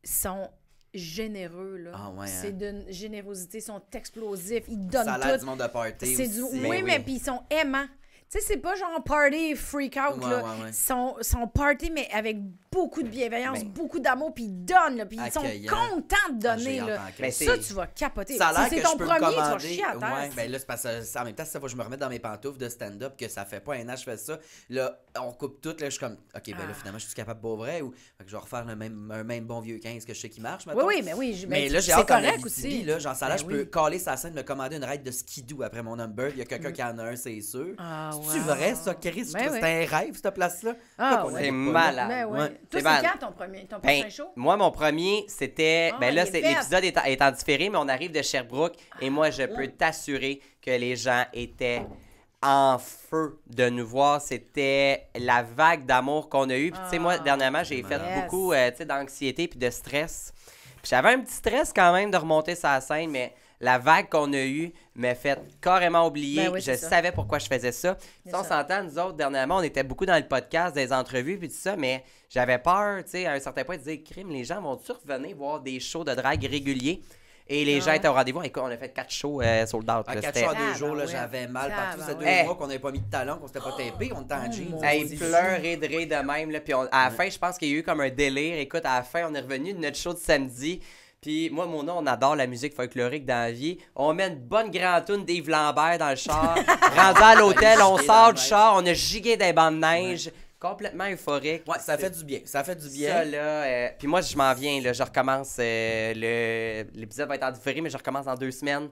Ils sont généreux, là. Ah, c'est hein. d'une générosité, ils sont explosifs, ils donnent ça a du monde de party aussi. Oui, oui, mais puis ils sont aimants. Tu sais, c'est pas genre party, freak out. là. Ouais, ouais. son party, mais avec beaucoup de bienveillance, beaucoup d'amour, puis ils donnent, puis ils sont contents de ah, donner. Là. ça, tu vas capoter. c'est ton premier, tu vas chier à terre. Ouais, ben là, c'est parce en même temps, ça va, que je me remets dans mes pantoufles de stand-up, que ça fait pas un an je fais ça. Là, on coupe tout, là, je suis comme, OK, ben là, ah. finalement, je suis capable pour vrai, ou que je vais refaire le même, un même bon vieux 15 que je sais qui marche. Oui, oui, mais oui. Je... Mais là, j'ai correct aussi. Là, genre, ça là, ben je peux coller sa scène, me commander une raide de skidou après mon number. Il y a quelqu'un mm. qui en a un, c'est sûr. Ah, tu vrai, ça, Chris? Ben c'est un rêve, cette place-là. Ah, c'est malade. Ben toi, c'est quand ton, premier, ton ben, show? Moi, mon premier, c'était. Ah, ben là, l'épisode est, en différé, mais on arrive de Sherbrooke et moi, je ah. peux t'assurer que les gens étaient en feu de nous voir. C'était la vague d'amour qu'on a eue. Puis, tu sais, moi, ah. dernièrement, j'ai fait beaucoup euh, d'anxiété puis de stress. j'avais un petit stress quand même de remonter sa scène, mais la vague qu'on a eue m'a fait carrément oublier. Ben je savais pourquoi je faisais ça. Sans on s'entend, nous autres, dernièrement, on était beaucoup dans le podcast, des entrevues, puis tout ça, mais j'avais peur, tu sais, à un certain point, de dire, crime, les gens vont-tu revenir voir des shows de drague réguliers? Et les ah gens étaient au rendez-vous. Écoute, on a fait quatre shows euh, sur le out. quatre shows en deux jours, ah, j'avais ben mal partout. Eh. deux mois qu'on n'avait pas mis de talent, qu'on s'était pas ah, tapé, on était en jeans. Hey, de de même. Là, puis à la fin, je pense qu'il y a eu comme un délire. Écoute, à la fin, on est revenu de notre show de samedi. Puis moi, mon nom, on adore la musique folklorique dans la vie. On met une bonne grande toune d'Yves Lambert dans le char. rendu à l'hôtel, on sort du char, on a gigué des bandes de neige. Complètement euphorique. Ouais, ça fait du bien. Ça fait du bien. Ça, là. Euh, puis moi, je m'en viens, là. Je recommence. Euh, l'épisode va être en différé, mais je recommence en deux semaines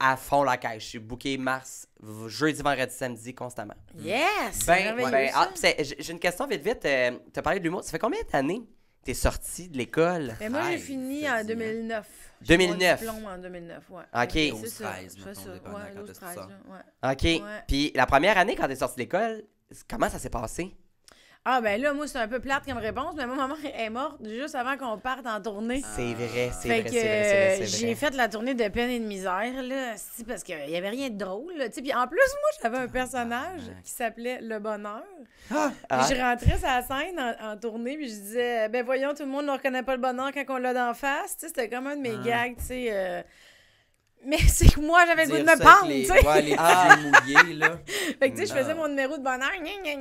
à fond la caisse. Je suis booké mars, jeudi, vendredi, samedi, constamment. Yes! Ben, ben ah, j'ai une question vite, vite. Euh, tu as parlé de l'humour. Ça fait combien d'années t'es sorti de l'école. Mais moi, j'ai fini en 2009. 2009. Hein. J'ai diplôme en 2009, ouais. OK. 12, 13, ça. Ouais, l'autre 13, ouais. OK. Puis la première année, quand t'es sorti de l'école, comment ça s'est passé? Ah, ben là, moi, c'est un peu plate comme réponse, mais ma maman est morte juste avant qu'on parte en tournée. C'est vrai, c'est vrai, c'est vrai, euh, vrai J'ai fait la tournée de peine et de misère, là, parce qu'il n'y avait rien de drôle, tu sais. Puis en plus, moi, j'avais un personnage qui s'appelait Le Bonheur. Ah, ah, Je rentrais sur la scène en, tournée, puis je disais, ben voyons, tout le monde ne reconnaît pas le bonheur quand on l'a d'en face. Tu sais, c'était comme un de mes ah. gags, tu sais. Euh, mais c'est que moi, j'avais besoin goût de me pendre, tu sais. Ouais, les là. fait que, tu sais, je faisais mon numéro de bonheur, gna, gna,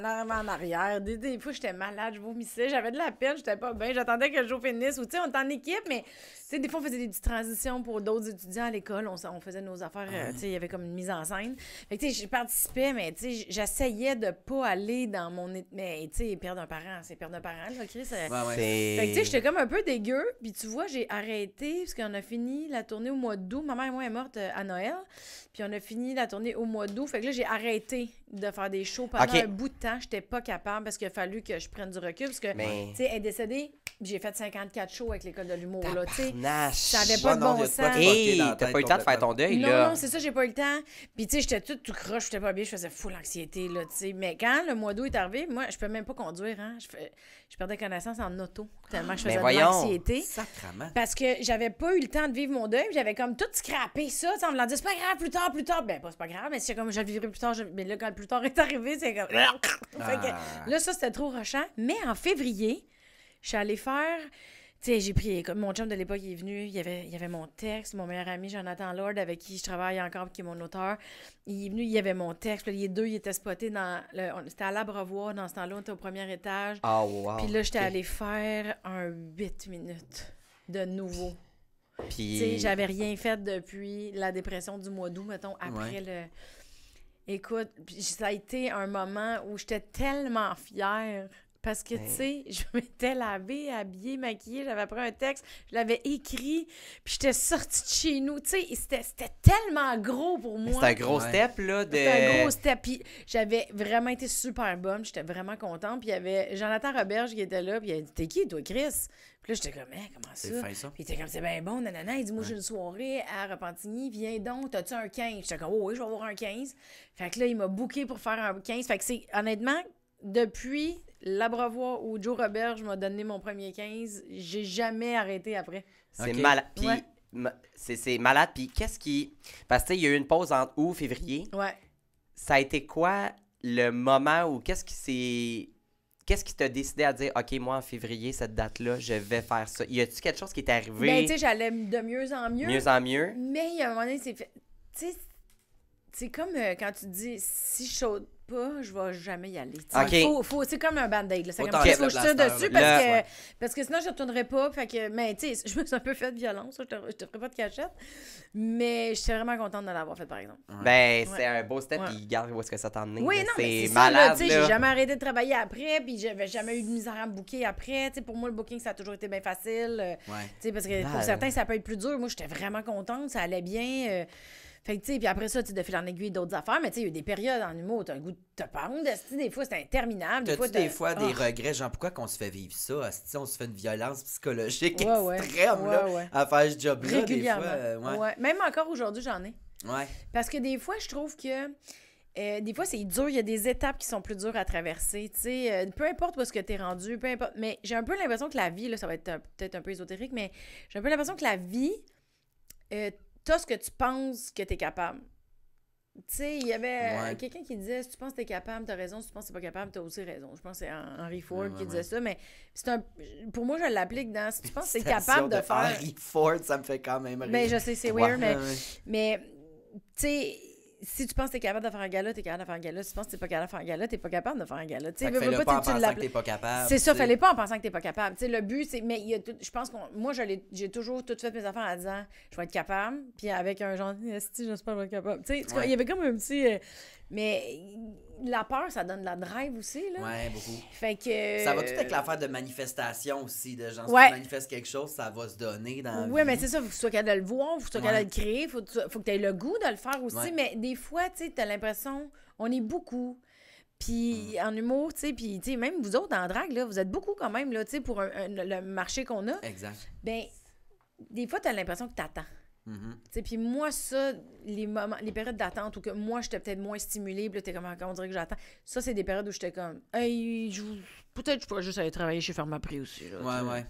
gna, en, en arrière. Des, des fois, j'étais malade, je vomissais, j'avais de la peine, j'étais pas bien, j'attendais que le jour finisse. Ou, tu sais, on était en équipe, mais, tu sais, des fois, on faisait des petites transitions pour d'autres étudiants à l'école. On, on, faisait nos affaires, euh, tu sais, il y avait comme une mise en scène. Fait que, tu sais, je participais, mais, tu sais, j'essayais de pas aller dans mon. Mais, tu sais, perdre un parent, c'est perdre un parent, là, Chris. Euh. Fait que, tu sais, j'étais comme un peu dégueu. Puis, tu vois, j'ai arrêté, parce qu'on a fini la tournée au mois d'août, ma mère, moi, est morte euh, à Noël. Puis on a fini la tournée au mois d'août. Fait que là, j'ai arrêté de faire des shows pendant un bout de temps. J'étais pas capable parce qu'il a fallu que je prenne du recul. Parce que, tu sais, elle est décédée j'ai fait 54 shows avec l'école de l'humour, là, tu oh pas de bon sens. t'as pas eu le temps de faire ton deuil, là. Non, non, c'est ça, j'ai pas eu le temps. Puis, tu sais, j'étais toute tout croche, j'étais pas bien, je faisais fou l'anxiété, là, Mais quand le mois d'août est arrivé, moi, je peux même pas conduire, hein. Je, je perdais connaissance en auto, tellement je faisais de l'anxiété. Parce que j'avais pas eu le temps de vivre mon deuil, j'avais comme tout scrappé ça, en me disant, c'est pas grave, plus tard, plus tard. Ben, c'est pas grave, mais c'est comme, je le vivrai plus tard. Mais là, quand le plus tard est arrivé, c'est comme. Ah. Là, ça, c'était trop rochant. Mais en février, je suis allée faire. Tu sais, j'ai pris. mon chum de l'époque, est venu. Il y avait, il avait mon texte. Mon meilleur ami, Jonathan Lord, avec qui je travaille encore, qui est mon auteur. Il est venu, il y avait mon texte. les deux, ils étaient spotés dans. C'était à l'Abreuvoir. Dans ce temps-là, on était au premier étage. Ah, Puis là, j'étais allée faire un 8 minutes de nouveau. Puis. Tu j'avais rien fait depuis la dépression du mois d'août, mettons, après le. Écoute, ça a été un moment où j'étais tellement fière parce que, tu ben sais, je m'étais lavée, habillée, maquillée, j'avais pris un texte, je l'avais écrit, puis j'étais sortie de chez nous. Tu sais, c'était tellement gros pour ben, moi. C'était un gros step, là. De... C'était un gros step. Puis j'avais vraiment été super bonne, j'étais vraiment contente. Puis il y avait Jonathan Roberge qui était là, puis il a dit T'es qui, toi, Chris Puis là, j'étais comme hey, «Eh, comment ça? Puis il était comme C'est bien bon, nanana. Il dit Moi, j'ai une soirée à Repentigny, viens donc, t'as-tu un 15 J'étais comme oh, Oui, je vais avoir un 15. Fait que là, il m'a booké pour faire un 15. Fait que c'est, honnêtement, depuis l'abreuvoir où Joe Roberge m'a donné mon premier 15, j'ai jamais arrêté après. C'est malade. c'est malade. Puis qu'est-ce qui. Parce que, il y a eu une pause entre août, février. Ouais. Ça a été quoi le moment où qu'est-ce qui s'est. Qu'est-ce qui t'a décidé à dire, OK, moi, en février, cette date-là, je vais faire ça? Y a-tu quelque chose qui est arrivé? Ben, tu sais, j'allais de mieux en mieux. Mieux en mieux. Mais a un moment donné, c'est fait. Tu sais, c'est comme euh, quand tu dis si je pas, je vais jamais y aller. Faut, c'est comme un band-aid. C'est comme faut que je dessus parce, que, parce que sinon, je ne retournerai pas. Fait que, mais tu sais, je me suis un peu fait de violence. Je ne te, te, ferai pas de cachette. Mais je suis vraiment contente de l'avoir fait, par exemple. Ben, c'est un beau step. Puis garde où est-ce que ça t'a amené. Oui, non, c'est malade. j'ai jamais arrêté de travailler après. Puis j'avais jamais eu de misère à me booker après. pour moi, le booking, ça a toujours été bien facile. parce que pour certains, ça peut être plus dur. Moi, j'étais vraiment contente. Ça allait bien. Euh, fait que, tu sais, puis après ça, tu te fil en aiguille d'autres affaires, mais tu sais, il y a eu des périodes en humour où t'as un goût de te pendre, des fois, c'est interminable. Des fois, des ah. regrets, genre, pourquoi qu'on se fait vivre ça? on se fait une violence psychologique extrême, là, à faire job Des fois, euh, Même encore aujourd'hui, j'en ai. Ouais. Parce que des fois, je trouve que... Euh, des fois, c'est dur. Il y a des étapes qui sont plus dures à traverser. Euh, peu importe où est-ce que tu es rendu, peu importe. Mais j'ai un peu l'impression que la vie, là, ça va être peut-être un peu ésotérique, mais j'ai un peu l'impression que la vie ce que tu penses que t'es capable. Tu sais, il y avait euh, quelqu'un qui disait si tu penses que t'es capable, t'as raison, si tu penses que t'es pas capable, t'as aussi raison. Je pense que c'est Henry Ford qui disait ça, mais c'est un. Pour moi, je l'applique dans si tu penses que t'es capable de, faire. Henry Ford, ça me fait quand même ben, rire. Mais je sais, c'est weird, mais. Mais, tu sais si tu penses que t'es capable de faire un gala, t'es capable de faire un gala. Si tu penses que t'es pas capable de faire un gala, t'es pas capable de faire un gala. Tu sais, pas, pas en pensant que pas capable. C'est ça, fallait pas en pensant que t'es pas capable. le but, c'est. Mais il y a je pense que Moi, j'ai toujours tout fait mes affaires en disant, je vais être capable. Puis avec un gentil, j'espère que je vais être capable. Tu sais, il y avait comme un petit. Euh, mais la peur, ça donne de la drive aussi, là. beaucoup. Fait que... Ça va tout avec l'affaire de manifestation aussi, de gens si tu manifestes quelque chose, ça va se donner dans Oui, mais c'est ça, faut que tu sois capable de le voir, faut que tu sois capable de le créer, faut, faut que tu aies le goût de le faire aussi, mais des fois, tu as l'impression, on est beaucoup, puis mm. en humour, tu sais, puis tu même vous autres en drague, là, vous êtes beaucoup quand même, là, tu sais, pour le marché qu'on a. Exact. Ben, des fois, tu as l'impression que t'attends. Mm-hmm. Puis moi, ça, les, moments, les périodes d'attente où que moi, j'étais peut-être moins stimulée, puis t'es comme, ah, on dirait que j'attends. Ça, c'est des périodes où j'étais comme, hey, peut-être je pourrais juste aller travailler chez Pharmaprix aussi. Là, ouais, ouais.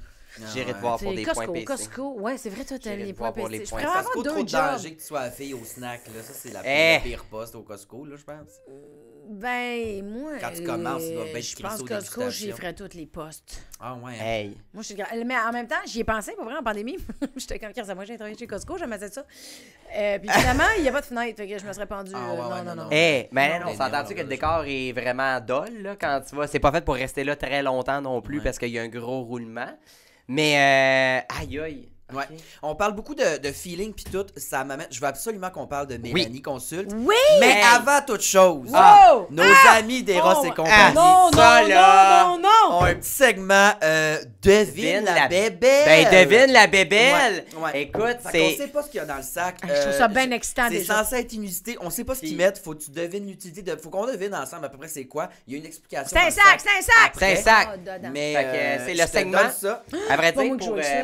J'irai te voir pour des points PC. Costco, ouais, c'est vrai, toi, t'as les points PC. C'est trop de danger que tu sois la fille au snack, là. Ça, c'est la, eh! pire poste au Costco, là, je pense. Euh, ben, moi. Quand tu commences, euh, ben, Je pense Costco, j'y ferais tous les postes. Ah, ouais. Hein. Hey. Moi, je suis... Mais en même temps, j'y ai pensé, pour vrai, en pandémie. J'étais comme, ça, moi, j'ai travaillé chez Costco, j'aimais ça. Euh, puis finalement, il n'y a pas de fenêtre, je me serais pendu. Ah, euh, non, non, non, non. mais non, on s'entend-tu que le décor est vraiment dol, là, quand tu vois, C'est pas fait pour rester là très longtemps non plus, parce qu'il y a un gros roulement. Mais, euh, aïe, aïe. Ouais. On parle beaucoup de, feeling puis tout. Ça m'amène. Je veux absolument qu'on parle de Mélanie Consult. Consulte. Oui. Mais avant toute chose, nos ah! amis des Ross et oh! compagnie. Ah. Non, hein? non, non, non, un petit segment euh, devine, la, bébelle. Ben devine la bébelle. Écoute, On sait pas ce qu'il y a dans le sac. Ah, je trouve euh, ça bien excitant. C'est censé être inusité. On sait pas ce qu'ils mettent. Faut que tu devines l'utilité. De... Faut qu'on devine ensemble à peu près c'est quoi. Il y a une explication. C'est un sac, c'est un sac. C'est un sac. Oh, Mais euh, c'est le segment. À vrai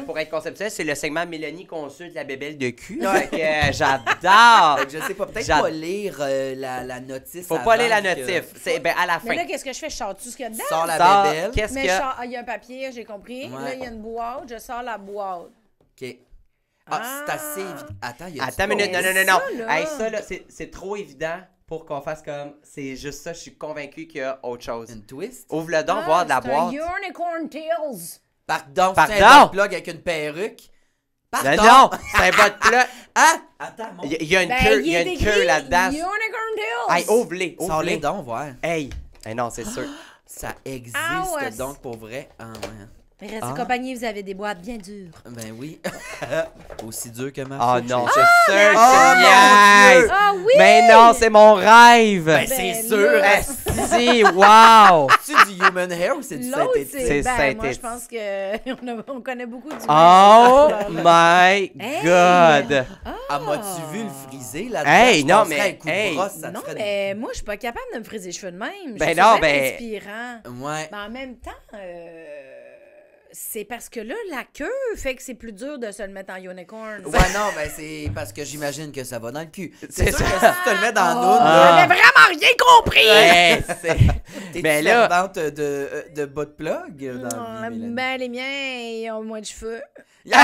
pour être conceptuel, c'est le le segment Mélanie consulte la bébelle de cul. Euh, j'adore. Je sais pas, peut-être pas lire la euh, la, la notice. Faut pas lire la notice. C'est ben, à la fin. Mais là, qu'est-ce que je fais? Je sors tout ce qu'il y a dedans. Sors la bébelle. Qu'est-ce ah, il y a un papier, j'ai compris. Là, il y a une boîte, je sors la boîte. OK. Ah, c'est ah. assez évident. Attends, il y a Attends une minute, non, non, non, non. c'est c'est trop évident pour qu'on fasse comme. C'est juste ça, je suis convaincu qu'il y a autre chose. Une twist? Ouvre le don, voir de la boîte. Unicorn Tales. Pardon, c'est un Pardon? avec une perruque. Pardon. non, c'est un de plat. Hein? Attends, mon... Il y a une queue, il y a une ben, queue là-dedans. Unicorn Hey, ouvre-les, ouvre les donc, voir. Hey. hey, non, c'est sûr. Ça ah existe donc pour vrai. Ah ouais. Mais restez ah. compagnie, vous avez des boîtes bien dures. Ben oui. Aussi dures que ma Ah, non. c'est sûr que ah, c'est mon Oh oui! Mais non, c'est mon rêve. Ben, ben c'est sûr. si, wow. C'est du human hair ou c'est du synthétique? c'est. Ben, moi, je pense qu'on on connaît beaucoup du Oh my god. Ah, m'as-tu vu le friser là-dedans? Hey, non, mais- coup de brosse, ça Non, mais moi, je suis pas capable de me friser les cheveux de même. Ben non, Ben C'est inspirant. Ouais. Mais en même temps, euh, c'est parce que là, la queue fait que c'est plus dur de se le mettre en unicorn. Ouais, non, mais c'est parce que j'imagine que ça va dans le cul. C'est sûr que si tu le mets dans ah. le J'avais vraiment rien compris! T'es mais ben là... de, de bas de plug? Dans ah, ben, les miens, ils ont moins de cheveux. ouais,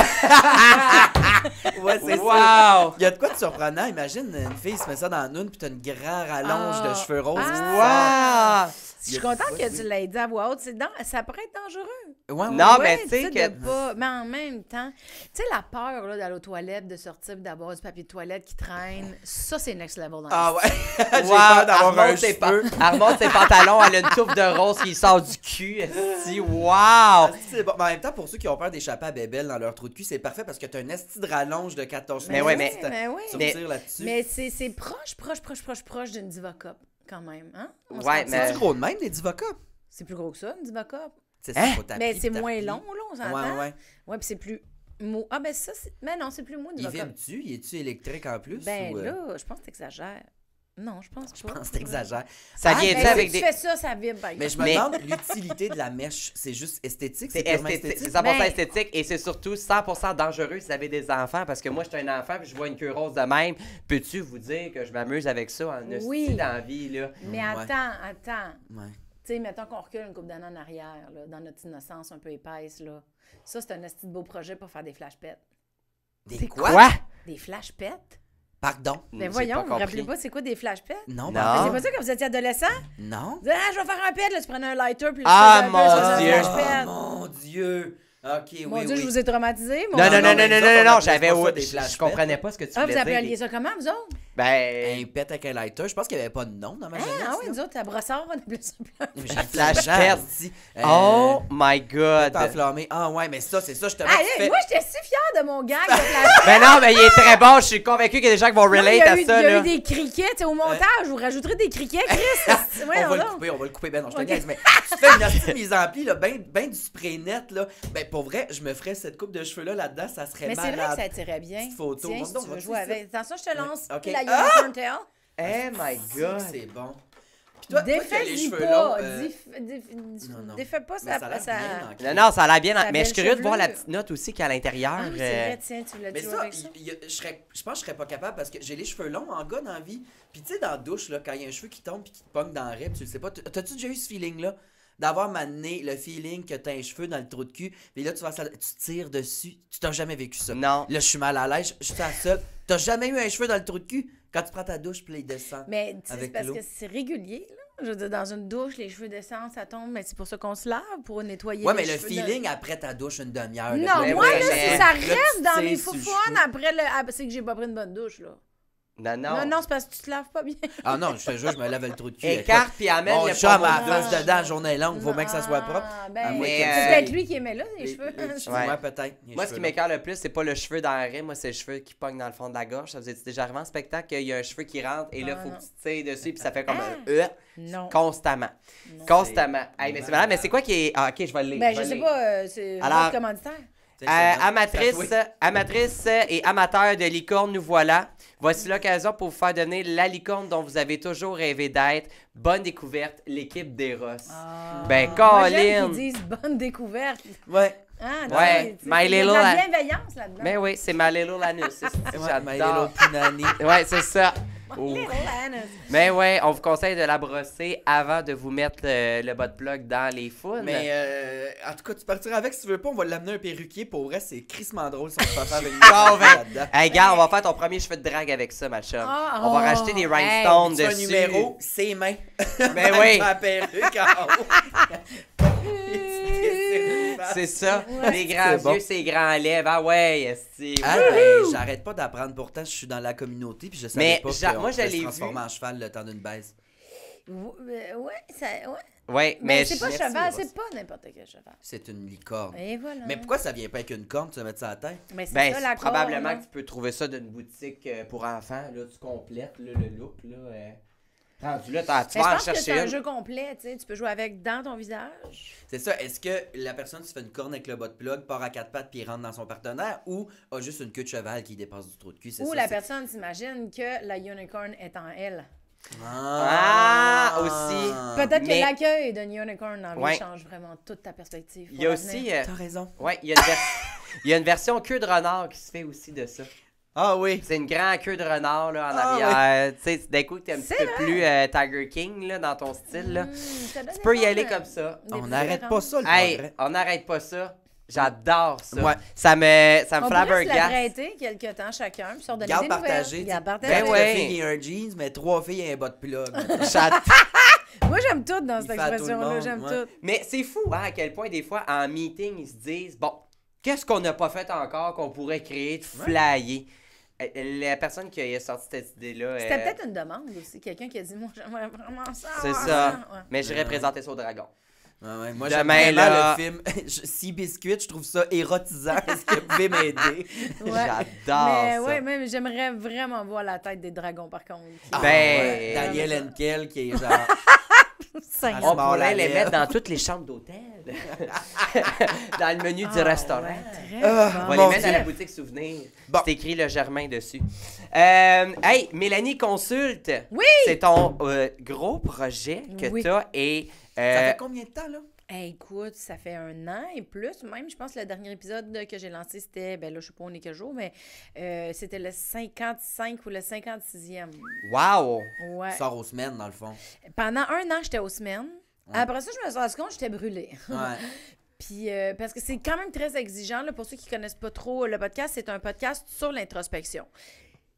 c'est wow. Il y a de quoi de surprenant. Imagine, une fille se met ça dans une puis puis t'as une grande rallonge ah. de cheveux roses. Wow! Je suis contente que tu l'aies dit à voix haute. Ça pourrait être dangereux. Ouais, Non, mais tu sais que. Mais en même temps, tu sais, la peur d'aller aux toilettes, de sortir d'avoir du papier de toilette qui traîne, ça, c'est next level. Dans ah ouais. J'ai wow, peur d'avoir un ses pa... Armand, ses pantalons, elle a une touffe de rose qui sort du cul. Esti, wow. Ah, en même temps, pour ceux qui ont peur d'échapper à Bébelle dans leur trou de cul, c'est parfait parce que tu as un esti de rallonge de 14 mais minutes. Mais mais. Mais, mais c'est proche, proche, proche, proche, proche d'une divocop quand même. Hein? On ouais, mais. C'est gros de même, les Diva C'est plus gros que ça, une Diva C'est hein? Mais c'est moins long, là, on s'entend. Ouais, ouais. Ouais, puis c'est plus mou. Ah, ben ça, mais non, c'est plus mou, Diva il Cup. Il tu Il est-tu électrique en plus? Ben euh? là, je pense que t'exagères. Non, je pense je pas. Je pense que t'exagères. Ça ah, vient ben, avec des... tu fais ça, ça vibre. Ben, mais je me demande l'utilité de la mèche. C'est juste esthétique? C'est esthétique. C'est 100% ben, esthétique et c'est surtout 100% dangereux si vous avez des enfants parce que moi, je suis un enfant puis je vois une queue rose de même. Peux-tu vous dire que je m'amuse avec ça en oui. vie? là? Mais attends, attends. Tu sais, mettons qu'on recule une coupe d'années en arrière, là, dans notre innocence un peu épaisse, là. Ça, c'est un petit beau projet pour faire des pets. Des quoi? quoi? Des pets? Pardon? Mais hmm, ben voyons, vous ne vous rappelez pas c'est quoi des flashpads Non, ben, C'est pas ça quand vous étiez adolescent? Non. ah, je vais faire un pet, là, tu prenais un lighter, puis ah, mon Dieu. Ah, mon Dieu! Ok, oui, oui, Dieu, je vous ai traumatisé. non, non, non, non, non, non, non, non, j'avais. Je, comprenais pas ce que tu voulais dire. Ah, vous ça comment, vous autres? Ben. Un pet avec un lighter. Je pense qu'il n'y avait pas de nom dans ma ah, jeunesse. Ah, oui, nous autres, à brossard, on est plus un flash euh, oh my god. enflammé. Ah, ouais, mais ça, c'est ça, je te Allez, moi, j'étais si fière de mon gag de Ben non, mais il est très bon. Je suis convaincu qu'il y a des gens qui vont relate à ça ça. Il y a eu des criquets. Au montage, vous rajouterez des criquets, Chris. ouais, on, va le couper, on va le couper. Ben non, je te okay. Mais tu fais une petite mise en pli, là, ben, ben, du spray net, là. Ben pour vrai, je me ferais cette coupe de cheveux-là là-dedans, ça serait Mais c'est vrai que ça tirait bien. Photo. Tiens, si tu veux jouer avec. Attention, je te lance la Oh my god! C'est bon. Puis toi, défais les cheveux pas. longs. Euh, défais pas ça. non, non, ça a l'air bien. Mais je suis curieux de voir la petite note aussi qu'à ah l'intérieur. Ah, Mais ça, je, serais, je pense que je serais pas capable parce que j'ai les cheveux longs en gars dans la vie. Puis tu sais, dans la douche, là, quand il y a un cheveu qui tombe puis qui te pogne dans le rêve, tu le sais pas. T'as-tu déjà eu ce feeling-là? d'avoir mané le feeling que t'as un cheveu dans le trou de cul, mais là, tu tu tires dessus. Tu t'as jamais vécu ça. Non. Là, je suis mal à l'aise, je suis la seule. T'as jamais eu un cheveu dans le trou de cul quand tu prends ta douche, puis il descend. Mais c'est parce que c'est régulier, là. Je veux dire, dans une douche, les cheveux descendent, ça tombe, mais c'est pour ça qu'on se lave, pour nettoyer les cheveux. mais le feeling après ta douche, une demi-heure. Non, moi, là, si ça reste dans mes fours-fous, après, le... Ah, c'est que j'ai pas pris une bonne douche, là. Non, non. c'est parce que tu te laves pas bien. ah non, je te jure, je me lave le trou de cul. Écarte puis amène Mon le chat m'a face dedans, journée longue, faut bien que ça soit propre. Ah, ben, c'est peut-être lui qui aimait là, les, euh, cheveux. Euh, moi peut-être. Moi, ce qui m'écarte le plus, c'est pas le cheveu dans la moi, c'est le cheveu qui pogne dans le fond de la gorge. Ça vous déjà arrivé en spectacle qu'il y a un cheveu qui rentre et là, il ah, faut que tu tires dessus puis ça fait comme un ah! euh, non. Constamment. Constamment. mais c'est quoi qui est. ok, je vais le lire. Ben, je, sais pas, c'est votre commanditaire. amatrice et amateur de licorne, nous voilà. Voici l'occasion pour vous faire donner la licorne dont vous avez toujours rêvé d'être. Bonne découverte, l'équipe des Ross. Ah. Ben, Colin! Moi, ils disent bonne découverte. Ouais. Ah, ouais, My la bienveillance là-dedans. Mais ben oui, c'est My Little Anus. C'est ça, My Little Punani. ouais, c'est ça. Oh. Mais ouais, on vous conseille de la brosser avant de vous mettre le, euh, le bas de plug dans les foules. Mais euh, en tout cas, tu partiras avec si tu veux pas, on va l'amener un perruquier. Pour vrai, c'est crissement drôle si on se faire avec nous. Ah, hey, gars, on va faire ton premier cheveu de drague avec ça, ma ah, on va oh, racheter des rhinestones de... dessus. Un numéro, C'est Mais oui. Ma perruque en haut. C'est ça. Les grands yeux, bon. ces grands lèvres. Ah ouais, esti. Ah ben, j'arrête pas d'apprendre. Pourtant, je suis dans la communauté puis je savais Mais pas que moi, j'allais transformer en cheval le temps d'une baisse. Ouais, ça, ouais. mais, c'est pas cheval, c'est pas n'importe quel cheval. C'est une licorne. Et voilà. Mais pourquoi ça vient pas avec une corne, tu vas mettre ça à la tête? Mais c'est ben, ça, la probablement corne, que hein. tu peux trouver ça d'une boutique euh, pour enfants, là, tu complètes le look, là. Euh. Rendu tu vas chercher que C'est un jeu complet, tu sais. Tu peux jouer avec dans ton visage. C'est ça. Est-ce que la personne se fait une corne avec le bas de plug, part à quatre pattes puis rentre dans son partenaire ou a juste une queue de cheval qui dépasse du trou de cul? Ou ça, la personne s'imagine que la unicorn est en elle. Ah, ah aussi. Peut-être que l'accueil d'un unicorn dans ouais. change vraiment toute ta perspective. Il y a aussi. Euh, t'as raison. Oui, il y a une version queue de renard qui se fait aussi de ça. Ah oui. C'est une grande queue de renard là, en ah arrière. Tu sais, d'un coup, tu es un petit peu plus euh, Tiger King là, dans ton style. Hmm, tu peux y aller comme ça. On n'arrête pas ça, le hey, On n'arrête pas ça. J'adore ça. Ça me, ça me flabbergasse. On quelques temps chacun, sur de Garde partagé. Garde partagé. Ben ouais. et un jeans, mais trois filles et un bas de pilote. Moi, j'aime tout dans cette expression-là. J'aime tout. Mais c'est fou hein, à quel point, des fois, en meeting, ils se disent Bon, qu'est-ce qu'on n'a pas fait encore qu'on pourrait créer de flyer? La personne qui a sorti cette idée-là. C'était peut-être une demande aussi. Quelqu'un qui a dit Moi, j'aimerais vraiment ça. C'est ça. Mais j'irais présenter ça au dragon. moi, j'aime le film. si biscuit, je trouve ça érotisant. Est-ce que vous pouvez m'aider? J'adore ça. Ouais, mais j'aimerais vraiment voir la tête des dragons, par contre. Ah, ben... Daniel Henkel, qui est genre... On pourrait les mettre dans toutes les chambres d'hôtel. dans le menu du ah, restaurant. Ah, on va les mettre dans la boutique souvenir. Bon. C'est écrit le Germain dessus. Euh, hey, Mélanie Consulte. Oui. C'est ton euh, gros projet que tu as et. Euh, ça fait combien de temps, là? écoute, ça fait un an et plus. Même, je pense, le dernier épisode que j'ai lancé, c'était, ben là, je sais pas, on est quel jour, mais euh, c'était le 55 ou le 56e. Wow! Ouais. sors aux semaines, dans le fond. Pendant un an, j'étais aux semaines. Après ça, je me suis rendu compte j'étais brûlée. Ouais. Puis, euh, parce que c'est quand même très exigeant, pour ceux qui connaissent pas trop le podcast, c'est un podcast sur l'introspection.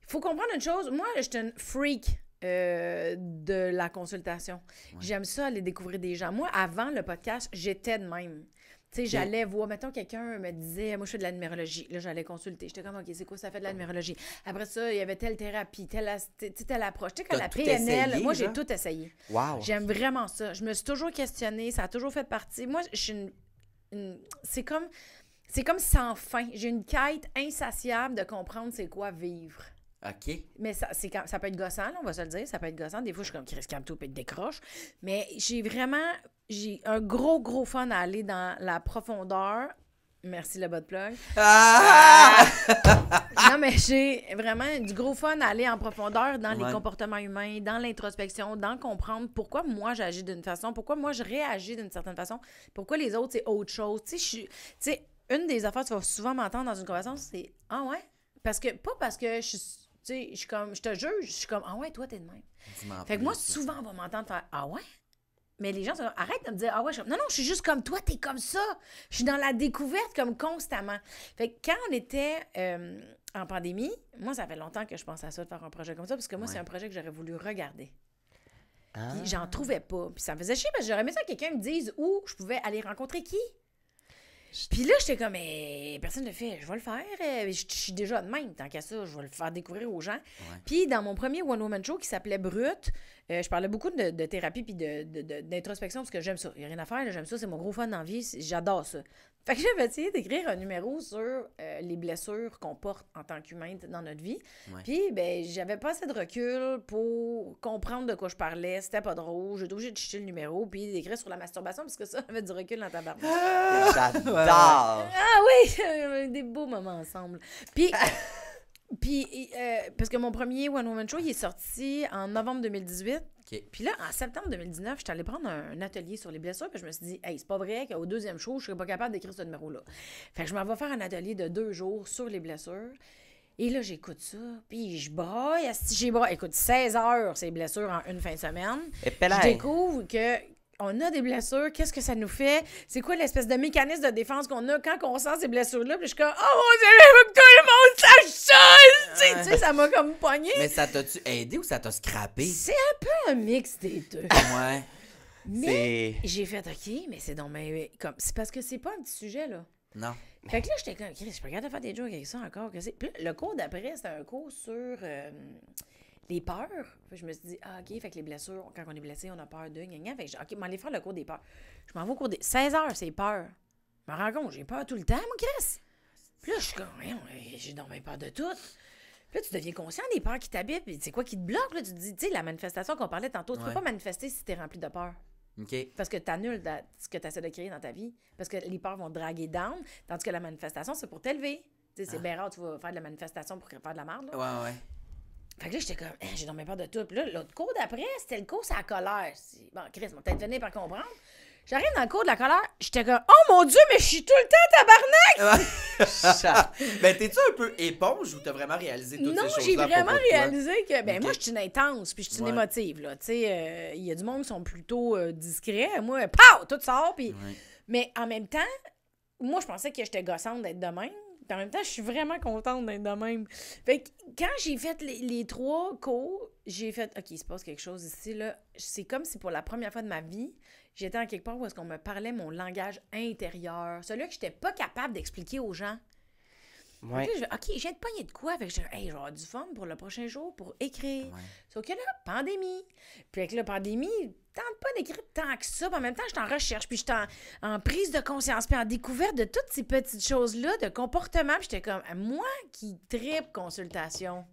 Il faut comprendre une chose. Moi, je suis une freak euh, de la consultation. J'aime ça aller découvrir des gens. Moi, avant le podcast, j'étais de même. Tu sais, j'allais voir, mettons, quelqu'un me disait, moi, je fais de la numérologie. Là, j'allais consulter. J'étais comme, OK, c'est quoi ça fait de la numérologie? Après ça, il y avait telle thérapie, telle, approche. Tu sais, quand la PNL, moi, j'ai tout essayé. Wow. J'aime vraiment ça. Je me suis toujours questionnée. Ça a toujours fait partie. Moi, je suis une. c'est comme. C'est comme sans fin. J'ai une quête insatiable de comprendre c'est quoi vivre. OK. Mais ça, quand, ça peut être gossant, on va se le dire. Ça peut être gossant. Des fois, je suis comme Chris Camto et décroche. Mais j'ai vraiment j'ai un gros, gros fun à aller dans la profondeur. Merci le bot de plug. Ah! Euh, non, mais j'ai vraiment du gros fun à aller en profondeur dans les comportements humains, dans l'introspection, dans comprendre pourquoi moi j'agis d'une façon, pourquoi moi je réagis d'une certaine façon, pourquoi les autres c'est autre chose. Tu sais, une des affaires que tu vas souvent m'entendre dans une conversation, c'est Ah ouais? Parce que, pas parce que je suis tu sais, je comme, je te juge, je suis comme, ah ouais, toi, t'es de même. Fait que moi, souvent, on va m'entendre faire, ah ouais? Mais les gens arrête de me dire, ah ouais, je... non, non, je suis juste comme toi, t'es comme ça. Je suis dans la découverte comme constamment. Fait que quand on était euh, en pandémie, moi, ça fait longtemps que je pensais à ça, de faire un projet comme ça, parce que moi, c'est un projet que j'aurais voulu regarder. Puis J'en ah. trouvais pas. Puis ça me faisait chier parce que j'aurais aimé ça que quelqu'un me dise où je pouvais aller rencontrer qui. Puis là, j'étais comme, mais personne ne fait, je vais le faire. Euh, je suis déjà de même, tant qu'à ça, je vais le faire découvrir aux gens. Puis dans mon premier One Woman Show qui s'appelait Brut, euh, je parlais beaucoup de, thérapie puis d'introspection de, parce que j'aime ça. Il n'y a rien à faire, j'aime ça, c'est mon gros fun d'envie j'adore ça. Fait que j'avais essayé d'écrire un numéro sur euh, les blessures qu'on porte en tant qu'humain dans notre vie. Puis, ben, j'avais pas assez de recul pour comprendre de quoi je parlais. C'était pas drôle. J'étais obligée de chier le numéro puis d'écrire sur la masturbation parce que ça avait du recul dans ta barbe. Ah oui! Des beaux moments ensemble. Puis, Puis, euh, parce que mon premier One Woman Show, il est sorti en novembre 2018. Puis là, en septembre 2019, j'étais allée prendre un, atelier sur les blessures, puis je me suis dit, hey, c'est pas vrai qu'au deuxième show, je serais pas capable d'écrire ce numéro-là. Fait que je m'en vais faire un atelier de deux jours sur les blessures. Et là, j'écoute ça, puis je braille, j'ai braille. Écoute, 16 heures, ces blessures en une fin de semaine. Et je découvre que on a des blessures, qu'est-ce que ça nous fait? C'est quoi l'espèce de mécanisme de défense qu'on a quand on sent ces blessures-là? Puis je suis comme, oh mon Dieu, faut que tout le monde sache ça! Ah. Tu sais, ça m'a comme poigné. Mais ça t'a-tu aidé ou ça t'a scrappé? C'est un peu un mix des deux. ouais. Mais j'ai fait, OK, mais c'est donc, mais, comme, c'est parce que c'est pas un petit sujet, là. Non. Fait que là, j'étais comme, je peux regarder faire des jokes avec ça encore. Puis le cours d'après, c'était un cours sur. Euh, les peurs. je me suis dit, ah, OK, fait que les blessures, quand on est blessé, on a peur de, gna, Fait faire le cours des peurs. Je m'en vais au cours des 16 heures, c'est peur. Je me rends compte, j'ai peur tout le temps, mon Chris. Puis là, je suis comme, j'ai dormi peur de tout. Puis là, tu deviens conscient des peurs qui t'habitent, c'est quoi qui te bloque, Tu te dis, la manifestation qu'on parlait tantôt, tu peux pas manifester si t'es rempli de peur. ok, Parce que tu annules ce que tu essaies de créer dans ta vie. Parce que les peurs vont draguer down, tandis que la manifestation, c'est pour t'élever. C'est ah. bien rare, tu vas faire de la manifestation pour faire de la merde. Ouais, ouais. Fait que là, j'étais comme, eh, j'ai dormi peur de tout. Puis là, l'autre cours d'après, c'était le cours, sur la colère. Bon, Chris m'a peut-être venu par comprendre. J'arrive dans le cours de la colère, j'étais comme Oh mon Dieu, mais je suis tout le temps tabarnak! Mais ben, t'es-tu un peu éponge ou t'as vraiment réalisé toutes non, ces choses Non, j'ai vraiment réalisé que, ben, moi, je suis une intense puis je suis une émotive, là. Tu sais, euh, il y a du monde qui sont plutôt euh, discrets. Moi, pow, tout sort, puis. Mais en même temps, moi, je pensais que j'étais gossante d'être de même en même temps, je suis vraiment contente d'être de même. Fait que quand j'ai fait les, trois cours, j'ai fait OK, il se passe quelque chose ici. là. C'est comme si pour la première fois de ma vie, j'étais en quelque part où est-ce qu'on me parlait mon langage intérieur. Celui que j'étais pas capable d'expliquer aux gens. OK, j'ai de pogner de quoi? avec je hey, du fun pour le prochain jour pour écrire. Sauf que là, pandémie. Puis avec la pandémie, tente pas d'écrire tant que ça. en même temps, je en recherche. Puis je suis en, prise de conscience. Puis en découverte de toutes ces petites choses-là, de comportement. Puis j'étais comme, moi qui tripe consultation.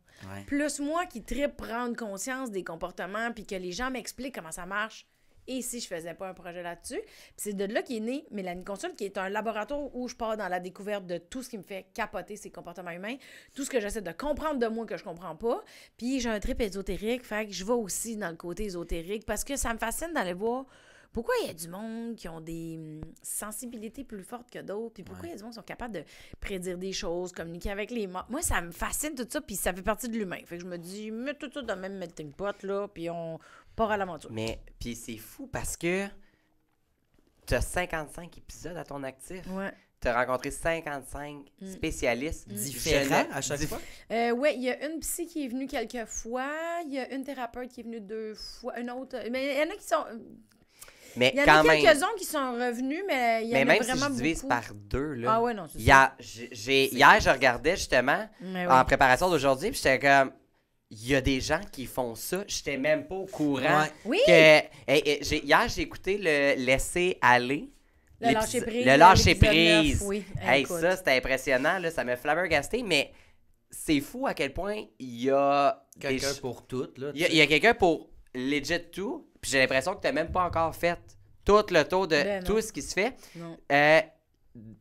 Plus moi qui tripe prendre conscience des comportements. Puis que les gens m'expliquent comment ça marche et si je faisais pas un projet là-dessus. c'est de là qu'est née Mélanie Consult, qui est un laboratoire où je pars dans la découverte de tout ce qui me fait capoter ces comportements humains, tout ce que j'essaie de comprendre de moi que je comprends pas. Puis j'ai un trip ésotérique, fait que je vais aussi dans le côté ésotérique parce que ça me fascine d'aller voir pourquoi il y a du monde qui ont des hum, sensibilités plus fortes que d'autres, puis pourquoi il y a du monde qui sont capables de prédire des choses, communiquer avec les morts. Moi, ça me fascine tout ça, puis ça fait partie de l'humain. Fait que je me dis, mets tout ça dans le même melting pot, là, puis on part à l'aventure. Mais, puis c'est fou parce que tu as 55 épisodes à ton actif. Ouais tu as rencontré 55 mm. spécialistes mm. différents à chaque fois? Euh, oui, il y a une psy qui est venue quelques fois, il y a une thérapeute qui est venue deux fois, une autre. Mais il y en a qui sont mais il y en a quelques-uns qui sont revenus, mais il y en a même si je divise par deux, là. Ah ouais, non, j'ai, hier, je regardais justement en préparation d'aujourd'hui, puis j'étais comme. Il y a des gens qui font ça. Je n'étais même pas au courant. Oui. Que, et, hier, j'ai écouté le Laisser aller. Le lâcher prise. Le lâcher prise. Hey, ça, c'était impressionnant. Là, ça m'a flabbergasté, mais c'est fou à quel point il y a. Quelqu'un pour toutes. Il y a quelqu'un pour legit tout. Puis j'ai l'impression que tu n'as même pas encore fait tout le tour de ben tout ce qui se fait. Euh,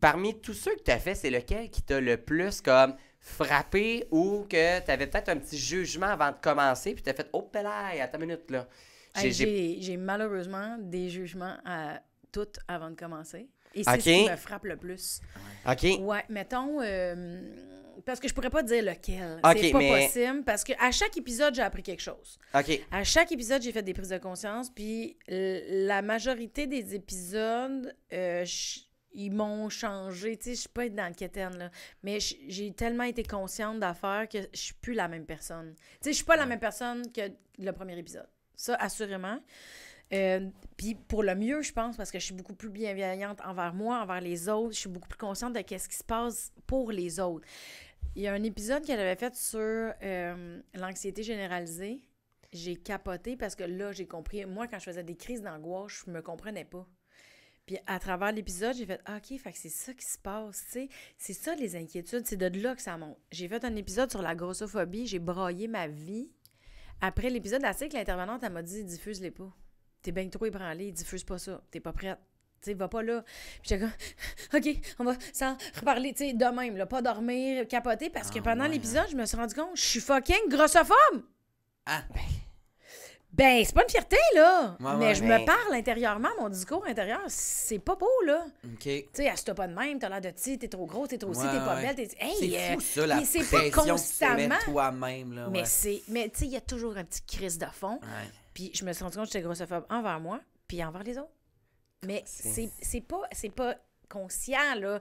parmi tous ceux que tu as fait, c'est lequel qui t'a le plus comme frappé ou que tu avais peut-être un petit jugement avant de commencer, puis tu as fait Oh, ben à ta minute, là. J'ai malheureusement des jugements à tout avant de commencer. Et c'est qui me frappe le plus. OK. Ouais, mettons. Euh, parce que je pourrais pas dire lequel. c'est pas possible parce que à chaque épisode, j'ai appris quelque chose. À chaque épisode, j'ai fait des prises de conscience. Puis la majorité des épisodes, euh, ils m'ont changé. Tu sais, je suis pas dans le quétaine, là. Mais j'ai tellement été consciente d'affaires que je suis plus la même personne. Tu sais, je suis pas la même personne que le premier épisode. Ça, assurément. Euh, puis pour le mieux, je pense, parce que je suis beaucoup plus bienveillante envers moi, envers les autres. Je suis beaucoup plus consciente de quest ce qui se passe pour les autres. Il y a un épisode qu'elle avait fait sur euh, l'anxiété généralisée. J'ai capoté parce que là, j'ai compris. Moi, quand je faisais des crises d'angoisse, je me comprenais pas. Puis à travers l'épisode, j'ai fait ah, OK, c'est ça qui se passe, C'est ça les inquiétudes, c'est de là que ça monte. J'ai fait un épisode sur la grossophobie, j'ai broyé ma vie. Après l'épisode, la que l'intervenante, elle m'a dit diffuse-les pas. T'es bien trop ébranlé, diffuse pas ça, t'es pas prête. Tu sais, va pas là. Puis j'étais comme, OK, on va s'en reparler, tu sais, de même, là, pas dormir, capoter, parce que ah, pendant l'épisode, hein. je me suis rendu compte, je suis fucking grossophobe! Ah, ben. ben c'est pas une fierté, là. mais je me ben. parle intérieurement, mon discours intérieur, c'est pas beau, là. OK. Tu sais, se pas de même, t'as l'air de ti, t'es trop gros, t'es trop si, t'es pas belle, t'es. Hey, c'est euh, mais c'est pas constamment. toi-même, là. Mais c'est. Mais tu sais, il y a toujours un petit crise de fond. Puis je me suis rendu compte que j'étais grossophobe envers moi, puis envers les autres. Mais c'est pas, pas conscient, là.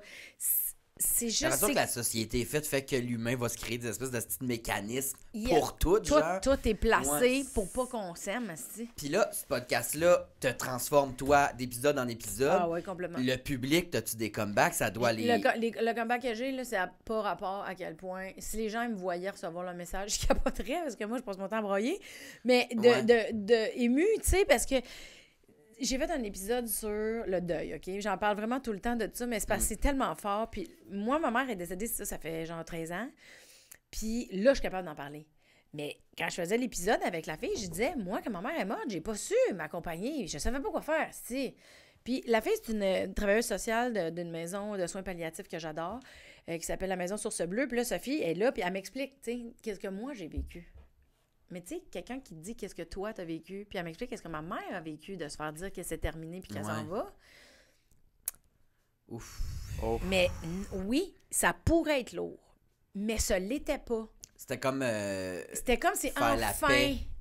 C'est juste. La façon que la société est faite fait que l'humain va se créer des espèces de petits mécanismes pour tout, tout, Tout est placé pour pas qu'on s'aime, Puis là, ce podcast-là te transforme, toi, d'épisode en épisode. Ah ouais, complètement. Le public, t'as-tu des comebacks? Ça doit les... Le, les, le comeback que j'ai, là, c'est pas rapport à quel point. Si les gens me voyaient recevoir le message, je capoterais parce que moi, je passe mon temps à broyer. Mais de, de, de, de ému, tu sais, parce que j'ai fait un épisode sur le deuil, OK? J'en parle vraiment tout le temps de ça, mais c'est parce mm. tellement fort. Puis moi, ma mère est décédée, ça, ça fait genre 13 ans. Puis là, je suis capable d'en parler. Mais quand je faisais l'épisode avec la fille, je disais, moi, quand ma mère est morte, j'ai pas su m'accompagner. Je savais pas quoi faire, si. Puis la fille, c'est une, euh, travailleuse sociale d'une maison de soins palliatifs que j'adore, euh, qui s'appelle la Maison Source Bleue. Puis là, Sophie est là, puis elle m'explique, tu sais, qu'est-ce que moi j'ai vécu. Mais tu sais, quelqu'un qui dit qu'est-ce que toi t'as vécu, puis elle m'explique qu'est-ce que ma mère a vécu de se faire dire que c'est terminé puis qu'elle s'en va. Ouf. Mais oui, ça pourrait être lourd, mais ça l'était pas. C'était comme. Euh, C'était comme si enfin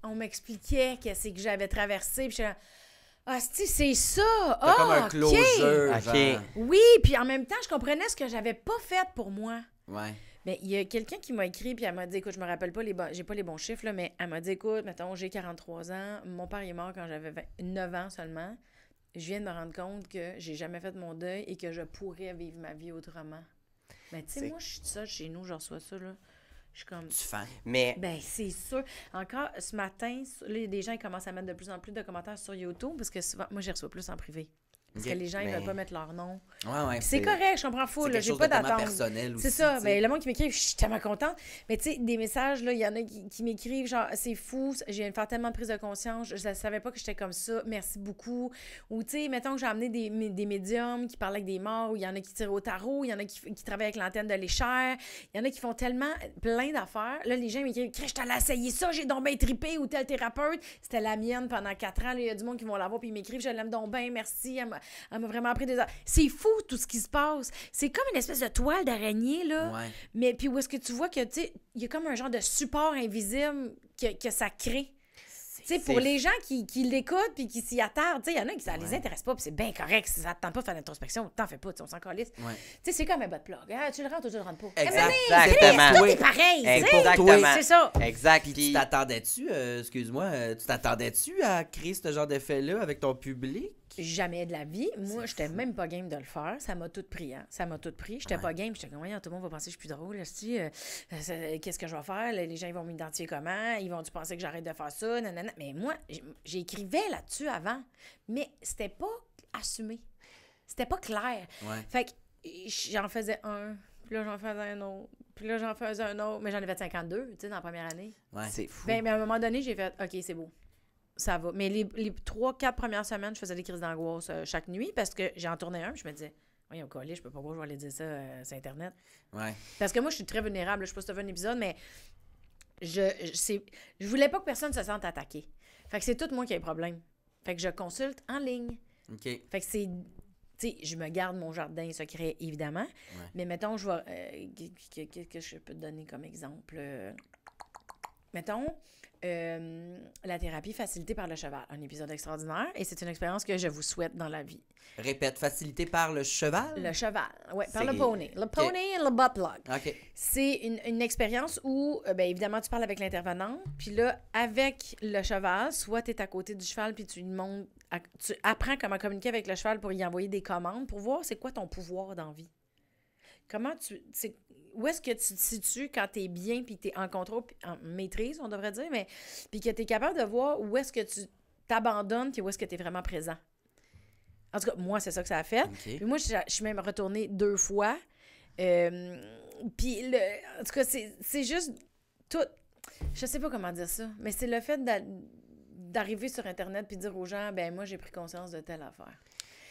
on m'expliquait qu'est-ce que j'avais traversé, puis je ah, c'est ça! Ah, oh, comme un ah, closure, OK. Oui, puis en même temps, je comprenais ce que j'avais pas fait pour moi. Ouais. Mais il y a quelqu'un qui m'a écrit, puis elle m'a dit écoute, je me rappelle pas les bons, j'ai pas les bons chiffres, là, mais elle m'a dit écoute, mettons, j'ai 43 ans, mon père est mort quand j'avais 9 ans seulement. Je viens de me rendre compte que j'ai jamais fait mon deuil et que je pourrais vivre ma vie autrement. Mais tu sais, moi, je suis ça chez nous, je reçois ça, là. Je suis comme. Tu fais. Mais. Ben, c'est sûr. Encore ce matin, les gens commencent à mettre de plus en plus de commentaires sur YouTube parce que souvent, moi, je reçois plus en privé. Parce que les gens, ils veulent pas mettre leur nom. c'est correct, je comprends fou. J'ai pas d'attente. C'est ça. Mais ben, le monde qui m'écrit, je suis tellement contente. Mais tu sais, des messages, il y en a qui, m'écrivent, genre, c'est fou, j'ai une tellement prise de conscience, je ne savais pas que j'étais comme ça, merci beaucoup. Ou tu sais, mettons que j'ai amené des, des, médiums qui parlent avec des morts, ou il y en a qui tirent au tarot, il y en a qui, qui travaillent avec l'antenne de l'échelle, il y en a qui font tellement plein d'affaires. Là, les gens m'écrivent, je t'allais essayer ça, j'ai donc bien trippé, ou tel thérapeute. C'était la mienne pendant quatre ans. Il y a du monde qui vont l'avoir, puis ils m'écrivent, je l'aime donc bien, merci elle m'a vraiment appris des. C'est fou tout ce qui se passe. C'est comme une espèce de toile d'araignée, là. Mais puis où est-ce que tu vois que, tu il y a comme un genre de support invisible que, que ça crée. pour les gens qui, qui l'écoutent puis qui s'y attardent, il y en a qui ça les intéresse pas, puis c'est bien correct. Si ça te tente pas de faire l'introspection, t'en fais pas, on s'en calisse. Ouais. C'est comme un bot blog. Hein, tu le rentres ou tu le rentres pas. Exactement. Exactement. pareil. Exactement. C'est ça. Exact. tu t'attendais-tu, euh, excuse-moi, euh, tu t'attendais-tu à créer ce genre d'effet-là avec ton public? jamais de la vie. Moi, j'étais même pas game de le faire. Ça m'a tout pris, hein. Ça m'a tout pris. J'étais pas game. J'étais comme, tout le monde va penser que je suis plus drôle. Euh, euh, euh, qu'est-ce que je vais faire? Les gens, ils vont m'identifier comment? Ils vont-tu penser que j'arrête de faire ça? Mais moi, j'écrivais là-dessus avant, mais c'était pas assumé. C'était pas clair. Fait que j'en faisais un, puis là, j'en faisais un autre. Puis là, j'en faisais un autre, mais j'en avais 52, tu sais, dans la première année. C'est fou. Ben, mais à un moment donné, j'ai fait, OK, c'est beau ça va. Mais les trois, quatre premières semaines, je faisais des crises d'angoisse euh, chaque nuit parce que j'en tournais un, je me disais, oui, au collège, je peux pas voir, je vais aller dire ça euh, sur Internet. Ouais. Parce que moi, je suis très vulnérable. Je sais pas si tu as un épisode, mais je, ne je voulais pas que personne se sente attaqué. Fait que c'est tout moi qui ai le problème. Fait que je consulte en ligne. OK. Fait que c'est. Tu sais, je me garde mon jardin secret, évidemment. Mais mettons, je vais. Euh, Qu'est-ce que je peux te donner comme exemple? Mettons, euh, la thérapie facilitée par le cheval, un épisode extraordinaire, et c'est une expérience que je vous souhaite dans la vie. Répète, facilitée par le cheval? Le cheval, oui, par le pony. Le pony et le butt C'est une, expérience où, euh, ben, évidemment, tu parles avec l'intervenant, puis là, avec le cheval, soit tu es à côté du cheval, puis tu lui tu apprends comment communiquer avec le cheval pour y envoyer des commandes, pour voir c'est quoi ton pouvoir d'envie. Comment tu où est-ce que tu te situes quand tu es bien, puis tu es en contrôle, en maîtrise, on devrait dire, mais puis que tu es capable de voir où est-ce que tu t'abandonnes, puis où est-ce que tu es vraiment présent. En tout cas, moi, c'est ça que ça a fait. moi, je, suis même retournée deux fois. Euh, puis, en tout cas, c'est juste tout. Je sais pas comment dire ça, mais c'est le fait d'arriver sur Internet puis dire aux gens, ben moi, j'ai pris conscience de telle affaire.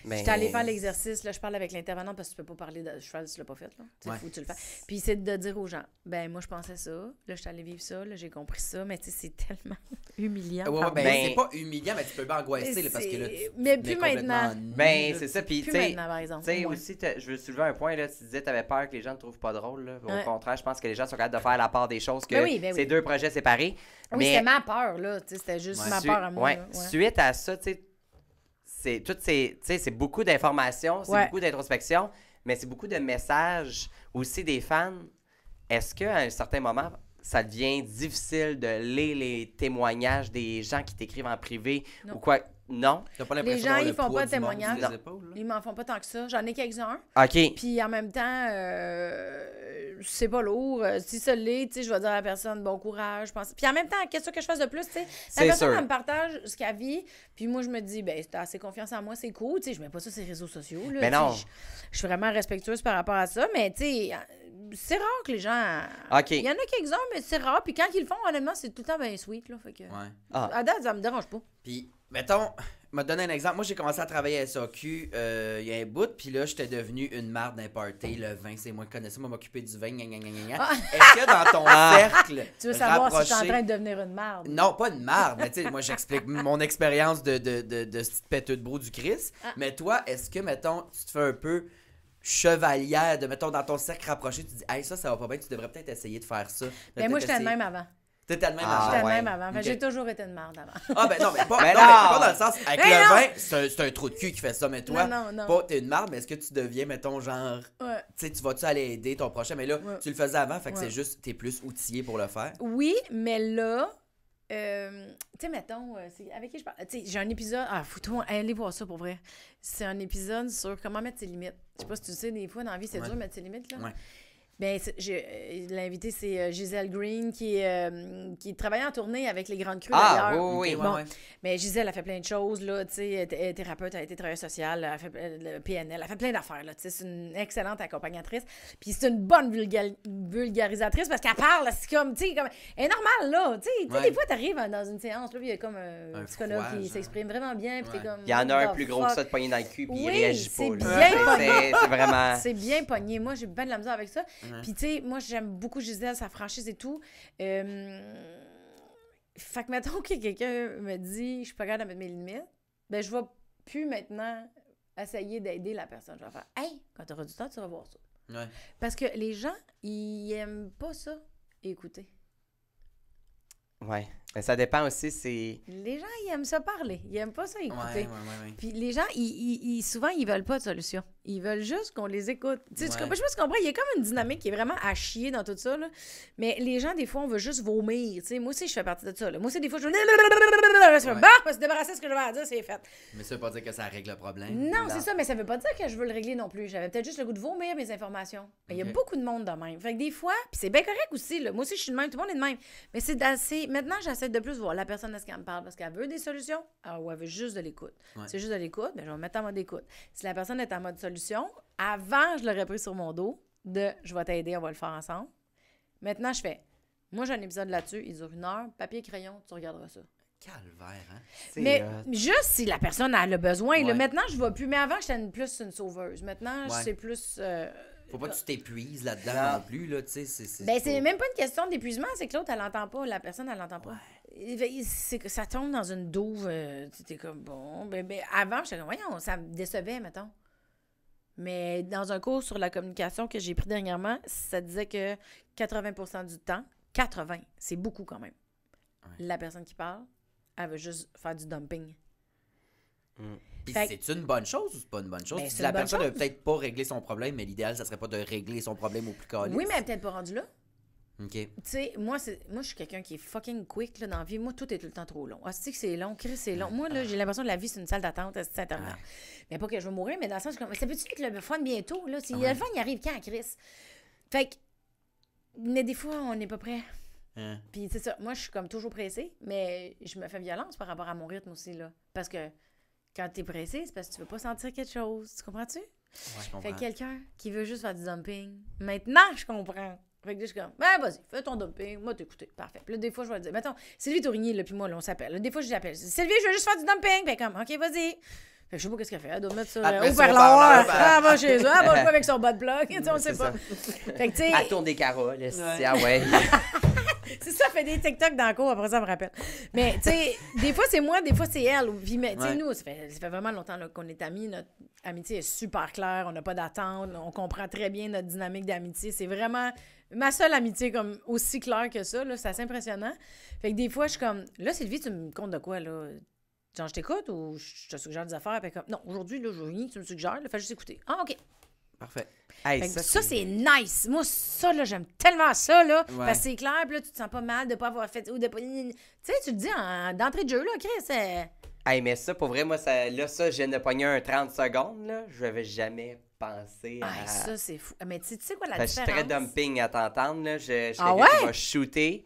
Je J'étais allée faire l'exercice, là, je parle avec l'intervenant parce que tu peux pas parler de cheval si tu l'as pas fait, là. Tu tu le fasses. Puis c'est de dire aux gens, ben moi, je pensais ça, là, je suis allée vivre ça, là, j'ai compris ça, mais tu sais, c'est tellement humiliant. Ouais, ben, c'est ben, pas humiliant, mais tu peux m'angoisser, angoisser parce que là, tu Mais plus maintenant. Ben, c'est ça, puis tu sais, aussi, je veux soulever un point, là, tu disais, tu avais peur que les gens ne trouvent pas drôle, là. Au contraire, je pense que les gens sont capables de faire la part des choses, que ben c'est deux projets séparés. Ah mais... c'était ma peur, là, c'était juste ma peur à moi. Suite à ça, tu sais, c'est toutes ces, c'est beaucoup d'informations, c'est beaucoup d'introspection, mais c'est beaucoup de messages aussi des fans. Est-ce à un certain moment, ça devient difficile de lire les témoignages des gens qui t'écrivent en privé ou quoi? Non. Les gens, ils font pas de témoignage. ils m'en font pas tant que ça. J'en ai quelques-uns. OK. Puis en même temps, euh, c'est pas lourd. Euh, si ça l'est, je vais dire à la personne bon courage. Pense... Puis en même temps, qu'est-ce que je fais de plus? T'sais? La personne, elle me partage ce qu'elle vit. Puis moi, je me dis, ben, t'as assez confiance en moi, c'est cool. je mets pas ça sur les réseaux sociaux. mais non. Je suis vraiment respectueuse par rapport à ça. Mais tu sais, c'est rare que les gens. Il y en a quelques-uns, mais c'est rare. Puis quand ils le font, honnêtement, c'est tout le temps bien sweet. Là, fait que... ouais. ah. ça me dérange pas. Puis, mettons, me donné un exemple. Moi, j'ai commencé à travailler à SAQ euh, il y a un bout, puis là, j'étais devenu une marde d'importer. Le vin, c'est moi qui connaissais, moi, m'occuper du vin. Ah. Est-ce que dans ton ah. cercle. Tu veux savoir si je es en train de devenir une marde? Non, pas une marde, mais tu sais, moi, j'explique mon expérience de, de, de, de, de brou du Chris. Ah. Mais toi, est-ce que, mettons, tu te fais un peu chevalière, de mettons dans ton cercle rapproché, tu dis, hey, ça, ça va pas bien, tu devrais peut-être essayer de faire ça. Mais ben, moi, j'étais le même avant. T'étais le même ah, avant. J'étais le même avant. J'ai toujours été une marde avant. Ah, ben non, mais pas, dans le sens. Avec le vin, c'est un, un, trou de cul qui fait ça, mais toi, t'es une marde, mais est-ce que tu deviens, mettons, genre. Tu sais, tu vas-tu aller aider ton prochain? Mais là, tu le faisais avant, fait que c'est juste, t'es plus outillé pour le faire. Oui, mais là, euh, tu sais, mettons, euh, avec qui je parle. Tu sais, j'ai un épisode. Ah, faut tout allez voir ça pour vrai. C'est un épisode sur comment mettre ses limites. Je sais pas si tu sais, des fois, dans la vie, c'est dur de mettre ses limites. Là. Bien, euh, l'invité, c'est euh, Gisèle Green qui, euh, qui travaillait en tournée avec les Grandes Crues. Ah, oui, oui, Mais Gisèle a fait plein de choses, là, tu sais, elle est thérapeute, elle a été travailleuse sociale, elle a fait le PNL, elle a fait plein d'affaires, là, tu sais, c'est une excellente accompagnatrice. Puis c'est une bonne vulgarisatrice parce qu'elle parle, c'est comme, tu sais, comme, elle est normale, là, tu sais, des fois, t'arrives dans une séance, là, il y a comme un, psychologue qui s'exprime vraiment bien, puis t'es comme... Il y en a un plus gros que ça de poignée dans le cul, puis il réagit pas, c'est bien C'est vraiment... C'est bien pogné, moi, j'ai bien de la misère avec ça. Puis, tu sais, moi, j'aime beaucoup Gisèle, sa franchise et tout. Euh, fait que, maintenant que quelqu'un me dit, je suis pas capable de mettre mes limites, ben, je vais plus maintenant essayer d'aider la personne. Je vais faire, hey, quand tu auras du temps, tu vas voir ça. Parce que les gens, ils aiment pas ça, écouter. Ouais ça dépend aussi, c'est... Les gens, ils aiment ça parler. Ils aiment pas ça écouter. Ouais, ouais, ouais, Puis les gens, ils, ils, ils, souvent, ils veulent pas de solution. Ils veulent juste qu'on les écoute. Tu sais, je sais pas si comprends, il y a comme une dynamique qui est vraiment à chier dans tout ça. Là. Mais les gens, des fois, on veut juste vomir. Tu sais, moi aussi, je fais partie de ça. Là. Moi aussi, des fois, je... Je me bah, se débarrasser de ce que je vais dire, c'est fait. Mais ça veut pas dire que ça règle le problème. Non, c'est ça, mais ça veut pas dire que je veux le régler non plus. J'avais peut-être juste le goût de vomir mes informations. il y a beaucoup de monde de même. Fait que des fois, puis c'est bien correct aussi. Là. Moi aussi, je suis de même, tout le monde est de même. Mais c'est d'assez... Maintenant, j'essaie de plus voir la personne, est-ce qu'elle me parle parce qu'elle veut des solutions ou elle veut juste de l'écoute. c'est juste de l'écoute, mais ben, je vais me mettre en mode écoute. Si la personne est en mode solution, avant, je l'aurais pris sur mon dos de je vais t'aider, on va le faire ensemble. Maintenant, je fais moi, j'ai un épisode là-dessus, il dure une heure, papier, crayon, tu regarderas ça. Calvaire, hein? Mais euh, juste si la personne a le besoin. maintenant, je ne vais plus. Mais avant, j'étais plus une sauveuse. Maintenant, c'est plus. Euh, faut pas que tu t'épuises là-dedans ah. non plus, là, C'est, ben, c'est même pas une question d'épuisement, c'est que l'autre, elle l'entend pas, la personne, elle l'entend pas c'est que ça tombe dans une douve. C'était euh, comme bon. Mais, avant, j'étais comme voyons, ça me décevait, mettons. Mais dans un cours sur la communication que j'ai pris dernièrement, ça disait que 80 du temps, 80, c'est beaucoup quand même. La personne qui parle, elle veut juste faire du dumping. Hum. Puis c'est une bonne chose ou c'est pas une bonne chose? Ben, la personne n'a peut-être pas régler son problème, mais l'idéal, ça serait pas de régler son problème au plus calme. Oui, mais elle n'est peut-être pas rendue là. Tu sais, moi, moi je suis quelqu'un qui est fucking quick là, dans la vie. Moi, tout est tout le temps trop long. Ah, que c'est long, Chris, c'est long. Moi, là, j'ai l'impression que la vie, c'est une salle d'attente, c'est interminable. Mais pas que je veux mourir, mais dans le sens, que ça peut-tu être le fun bientôt? Là? Le fun, il arrive quand, Chris? Fait que, mais des fois, on n'est pas prêt. Hein? Puis, c'est ça. Moi, je suis comme toujours pressée, mais je me fais violence par rapport à mon rythme aussi. là. Parce que quand tu es pressée, c'est parce que tu veux pas sentir quelque chose. Tu comprends-tu? Ouais, je comprends. Fait que quelqu'un qui veut juste faire du dumping, maintenant, je comprends. Fait que je suis comme, ben vas-y, fais ton dumping, moi t'écouter. Parfait. Puis là, des fois, je vais dire, mettons, Sylvie Tourigny, là, puis moi, là, on s'appelle. Des fois, je l'appelle, Sylvie, je veux juste faire du dumping. Puis comme, OK, vas-y. Fait que je sais pas qu'est-ce qu'elle fait. Elle doit mettre ça euh, au parloir. Elle va chez elle, elle va jouer avec son bas de bloc. on sait pas. Fait que, tu sais. À tourne des carottes. Ah ouais. c'est ça, fait des TikTok dans le cours, après ça, me rappelle. Mais, tu sais, des fois, c'est moi, des fois, c'est elle. tu sais, nous, ça fait, ça fait, vraiment longtemps qu'on est amis. Notre amitié est super claire. On n'a pas d'attente. On comprend très bien notre dynamique d'amitié. C'est vraiment ma seule amitié comme aussi claire que ça. C'est assez impressionnant. Fait que des fois, je suis comme, là, Sylvie, tu me comptes de quoi, là? Genre, je t'écoute ou je te suggère des affaires? Puis, comme, non, aujourd'hui, là, je tu me suggères. Là, fais juste écouter. Ah, OK. Parfait. ça, c'est nice. Moi, ça, là, j'aime tellement ça, là. Parce que c'est clair, là, tu te sens pas mal de pas avoir fait. Ou de pas... Tu sais, tu te dis d'entrée de jeu, là, Chris. c'est... Euh. Hey, mais ça, pour vrai, moi, ça, là, ça, je viens de un 30 secondes, là. Je n'avais jamais pensé à. ça, c'est fou. Mais tu sais quoi, la différence? Je suis très dumping à t'entendre, là. Je, je ah ouais? shooter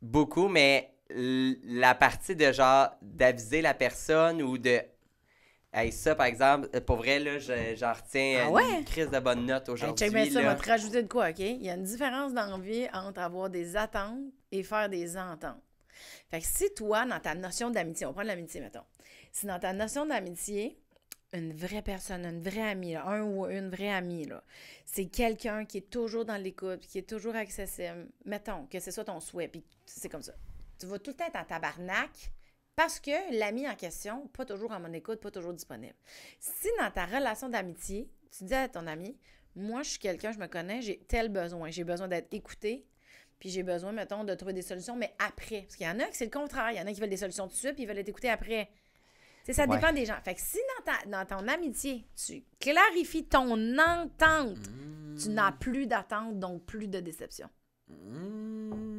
beaucoup, mais la partie de genre d'aviser la personne ou de ça, par exemple, euh, pour vrai, là, j'en retiens ah une crise de bonne note aujourd'hui. Hey, check ça, te rajouter de quoi, OK? Il y a une différence d'envie entre avoir des attentes et faire des ententes. Fait que si toi, dans ta notion d'amitié, on prend l'amitié, mettons, si dans ta notion d'amitié, une vraie personne, une vraie amie, un ou une vraie amie, c'est quelqu'un qui est toujours dans l'écoute, qui est toujours accessible, mettons, que c'est ça ton souhait, puis c'est comme ça. Tu vas tout le temps être en tabarnak, parce que l'ami en question, pas toujours à mon écoute, pas toujours disponible. Si dans ta relation d'amitié, tu dis à ton ami, moi, je suis quelqu'un, je me connais, j'ai tel besoin, j'ai besoin d'être écouté, puis j'ai besoin, mettons, de trouver des solutions, mais après. Parce qu'il y en a qui c'est le contraire. Il y en a qui veulent des solutions tout de suite, puis ils veulent être écoutés après. ça dépend des gens. Fait que si dans, ta, dans ton amitié, tu clarifies ton entente, tu n'as mmh. plus d'attente, donc plus de déception. Mmh.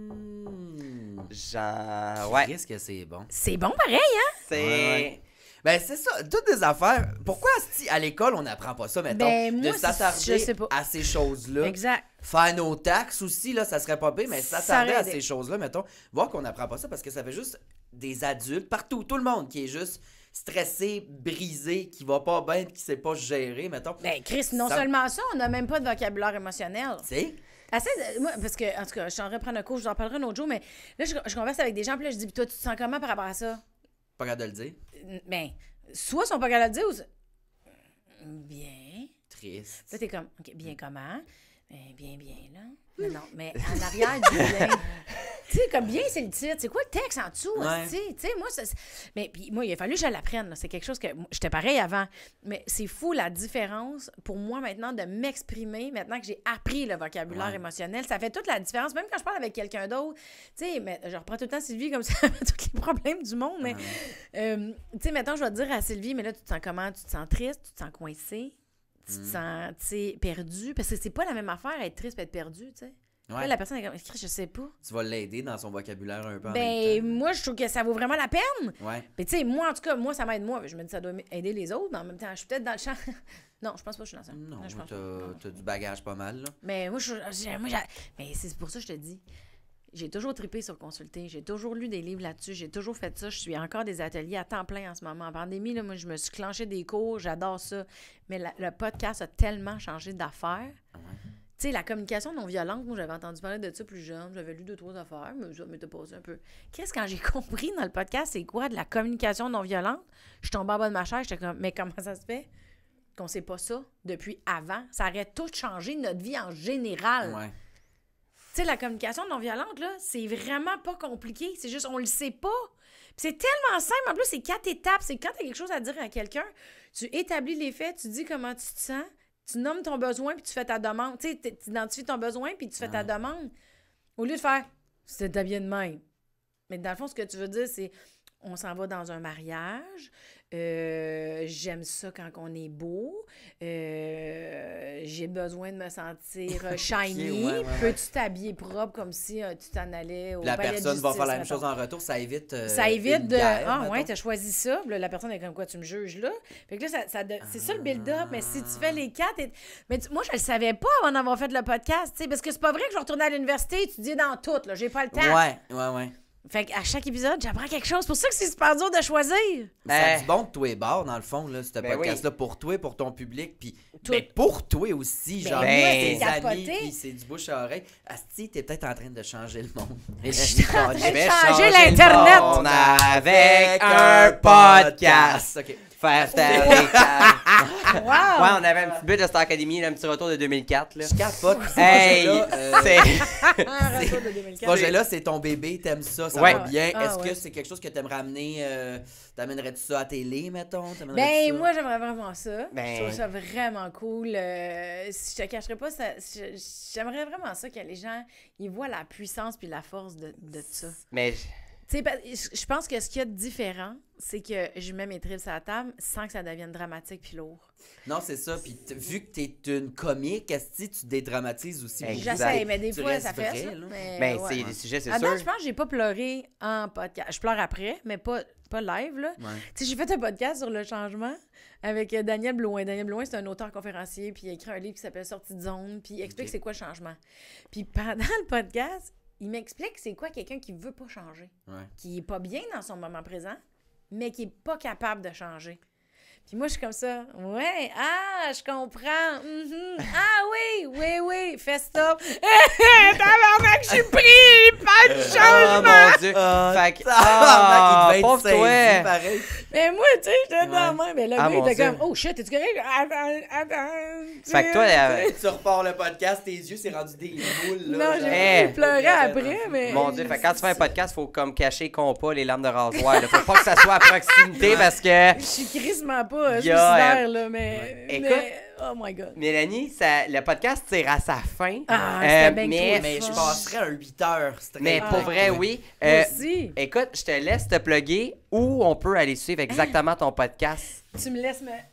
Genre, ouais. ce que c'est bon? C'est bon pareil, hein? C'est. Ben, c'est ça, toutes des affaires. Pourquoi si à l'école, on n'apprend pas ça, mettons, ben, de s'attarder à ces choses-là? Exact. Faire nos taxes aussi, là, ça serait pas bien, mais s'attarder à ces choses-là, mettons, voir qu'on n'apprend pas ça parce que ça fait juste des adultes partout, tout le monde qui est juste stressé, brisé, qui va pas bien, qui sait pas gérer, mettons. Ben, Chris, non seulement ça, on n'a même pas de vocabulaire émotionnel. C'est... Assez, euh, moi, parce que, en tout cas, je t'en reprends un cours, je vous en parlerai un autre jour, mais là, je, je converse avec des gens, puis là, je dis, toi, tu te sens comment par rapport à ça? Pas capable de le dire. Ben, soit ils sont pas capables de le dire ou. Euh, bien. Triste. Là, t'es comme, bien comment? Ben, bien, bien, là. Mais non, mais en arrière du tu sais, comme bien, c'est le titre. C'est quoi le texte en dessous? Tu sais, moi, mais moi, il a fallu que je l'apprenne. C'est quelque chose que j'étais pareil avant. Mais c'est fou la différence pour moi maintenant de m'exprimer, maintenant que j'ai appris le vocabulaire émotionnel. Ça fait toute la différence, même quand je parle avec quelqu'un d'autre. Tu sais, mais je reprends tout le temps Sylvie comme ça, tous les problèmes du monde. Mais, euh, tu sais, maintenant, je vais dire à Sylvie, mais là, tu te sens comment? Tu te sens triste? Tu te sens coincé? tu te mm. sens, tu sais, perdu. Parce que c'est pas la même affaire être triste et être perdu, tu sais. la personne est je sais pas. Tu vas l'aider dans son vocabulaire un peu. ben, moi, je trouve que ça vaut vraiment la peine. Ouais. tu sais, moi, en tout cas, moi, ça m'aide moi. Je me dis, ça doit aider les autres, mais en même temps, je suis peut-être dans le champ. non, je pense pas que je suis dans ça. Non, t'as, du bagage pas mal, là. Mais moi, mais c'est pour ça que je te dis. J'ai toujours tripé sur consulter, j'ai toujours lu des livres là-dessus, j'ai toujours fait ça. Je suis encore des ateliers à temps plein en ce moment. pandémie, moi, je me suis clenché des cours, j'adore ça. Mais le podcast a tellement changé d'affaires. Ah tu sais, la communication non violente, moi, j'avais entendu parler de ça plus jeune, j'avais lu deux, trois affaires, mais ça m'était posé un peu. Qu'est-ce quand j'ai compris dans le podcast, c'est quoi de la communication non violente? Je suis tombée en bas de ma chaise, j'étais comme, mais comment ça se fait qu'on sait pas ça depuis avant? Ça aurait tout changé notre vie en général. Tu sais, la communication non violente, là, c'est vraiment pas compliqué. C'est juste, on le sait pas. c'est tellement simple. En plus, c'est quatre étapes. C'est quand t'as quelque chose à dire à quelqu'un, tu établis les faits, tu dis comment tu te sens, tu nommes ton besoin, puis tu fais ta demande. Tu sais, identifies ton besoin, puis tu fais ta ah. demande. Au lieu de faire, c'est bien de même. Mais dans le fond, ce que tu veux dire, c'est on s'en va dans un mariage, euh, j'aime ça quand on est beau. Euh, j'ai besoin de me sentir euh, shiny. Peux-tu t'habiller propre comme si tu t'en allais au La personne va faire la même chose en retour. Ça évite. ça évite de. ah, ouais, t'as choisi ça. la personne est comme quoi tu me juges là. Fait que là, ça, c'est ça le build-up. Mais si tu fais les quatre. Mais moi, je le savais pas avant d'avoir fait le podcast. Parce que c'est pas vrai que je retournais à l'université étudier tu dans tout. J'ai pas le temps. Ouais, ouais, ouais. Fait qu'à chaque épisode, j'apprends quelque chose. C'est pour ça que c'est super dur de choisir. Ben, ça du bon de toi bord, dans le fond, là, ce ben podcast-là, pour toi, pour ton public, puis ben, pour toi aussi, ben genre, tes amis, puis c'est du bouche à oreille. Asti, t'es peut-être en train de changer le monde. je suis en train de changer, l'Internet. avec un podcast. OK faire wow! Ouais, on avait un petit but de Star Academy, un petit retour de 2004. Là. Je capote. Hey! Euh, c'est. Ce projet-là, c'est ton bébé, t'aimes ça, ça ouais. va bien. Ah, Est-ce que c'est quelque chose que t'aimerais amener? Euh, t'amènerais-tu ça à télé, mettons? Ben, moi, j'aimerais vraiment ça. Je ben. trouve ça vraiment cool. Euh, si je te cacherais pas, j'aimerais vraiment ça que les gens, ils voient la puissance puis la force de, de ça. Mais je pense que ce qu'il y a différent, c'est que je mets mes tripes à la table sans que ça devienne dramatique puis lourd. Non, c'est ça. Puis vu que t'es une comique, est-ce que tu dédramatises aussi? J'essaie, ben, mais des fois, ça fait ça. Mais ben, c'est des sujets, c'est sûr. je pense que j'ai pas pleuré en podcast. Je pleure après, mais pas, pas live, là. j'ai fait un podcast sur le changement avec euh, Daniel Blouin. Daniel Blouin, c'est un auteur-conférencier, puis il a écrit un livre qui s'appelle « Sortie de zone », puis il explique c'est quoi le changement. Puis pendant le podcast, il m'explique c'est quoi quelqu'un qui veut pas changer, qui est pas bien dans son moment présent, mais qui est pas capable de changer. Puis moi, je suis comme ça. Ouais, ah, je comprends. Mm-hmm. Ah oui, oui, oui. Fais stop. Tabarnak, je suis pris. Pas de ah, changement. Oh mon Dieu. Ah, fait que. Ah, toi. Mais moi, tu sais, j'étais dans la main. Mais là, ah, il était comme, oh shit, t'es-tu correct? Attends, attends. Fait que toi, euh, tu repars le podcast, tes yeux, c'est rendu des boules. Là, non, j'ai pleuré après, mais. Mon Dieu, fait quand tu fais un podcast, faut comme cacher qu'on pas les lames de rasoir. Faut pas que ça soit à proximité parce que. Je suis grisement pas euh, suicidaire, là, mais. mais... oh my god. Mélanie, ça, le podcast tire à sa fin. Ah, euh, bien mais, mais je passerais un 8 heures. Mais pour ah, vrai, oui. Merci. Euh, écoute, je te laisse te plugger où on peut aller suivre ah. exactement ton podcast. Tu me laisses mais...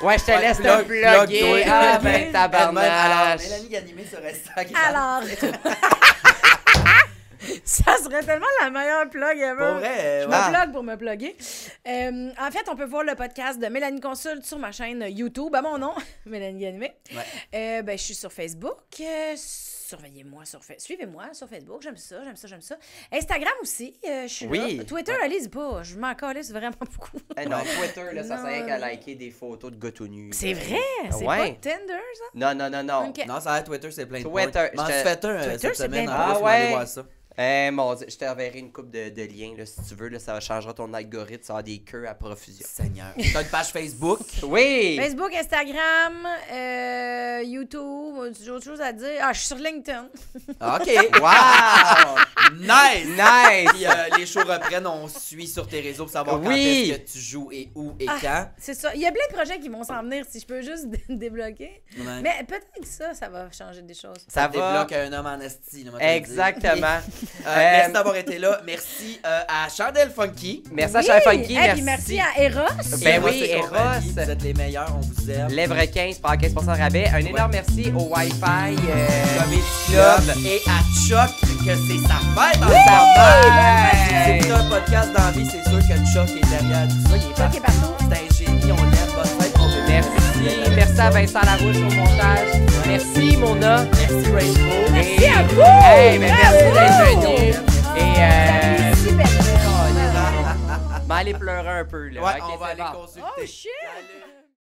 Ouais, je te laisse te plugger. ah, ben, tabarnak. Alors, Mélanie animé sur Instagram. Alors. ça serait tellement la meilleure plug ever. Pour vrai, euh, je me plug pour me plugger. Euh, en fait, on peut voir le podcast de Mélanie Consulte sur ma chaîne YouTube, à mon nom, Mélanie Ganimé. Ouais. Euh, ben, je suis sur Facebook. Surveillez-moi sur Facebook. Suivez-moi sur Facebook. J'aime ça, j'aime ça, j'aime ça. Instagram aussi, je suis oui. là. Twitter, allez-y pas. Je m'en calisse vraiment beaucoup. Eh non, Twitter, là, ça sert à liker des photos de gâteaux nus C'est vrai? Ah c'est pas Tinder, ça? Non, non, non, non. Non, ça va, Twitter, c'est plein de Twitter. Twitter, plein de semaine. Ah voir ça. Eh mon Dieu, je t'enverrai une coupe de, de liens là, si tu veux. Là, ça changera ton algorithme, ça aura des queues à profusion. Seigneur. as une page Facebook? oui! Facebook, Instagram, euh, YouTube, toujours autre chose à dire. Ah, je suis sur LinkedIn. Ah, OK. Wow! nice! Nice! Euh, les shows reprennent, on suit sur tes réseaux pour savoir oui. quand est-ce que tu joues et où et ah, quand. C'est ça. Il y a plein de projets qui vont s'en venir si je peux juste débloquer. Mais peut-être que ça, ça va changer des choses. Ça, débloque un homme en esti. Exactement. Euh, merci euh, d'avoir été là. Merci euh, à Chandel Funky. Merci à Chandel Funky. merci. merci à Eros. Ben, ben oui, Eros. Vous êtes les meilleurs, on vous aime. Lèvres 15 par 15 rabais. Un énorme merci au Wi-Fi Comedy Club et à Chuck que c'est sa fête dans sa fête. C'est un podcast d'envie, c'est sûr que Chuck est derrière tout ça. Il est partout. Merci. à Vincent Larouche au montage. Merci, Mona. Merci, Rainbow. Merci à vous! Hey, merci d'être venu, Et. Euh... Super. Mais ben, allez pleurer un peu. Là. Ouais, on va aller consulter. Oh shit!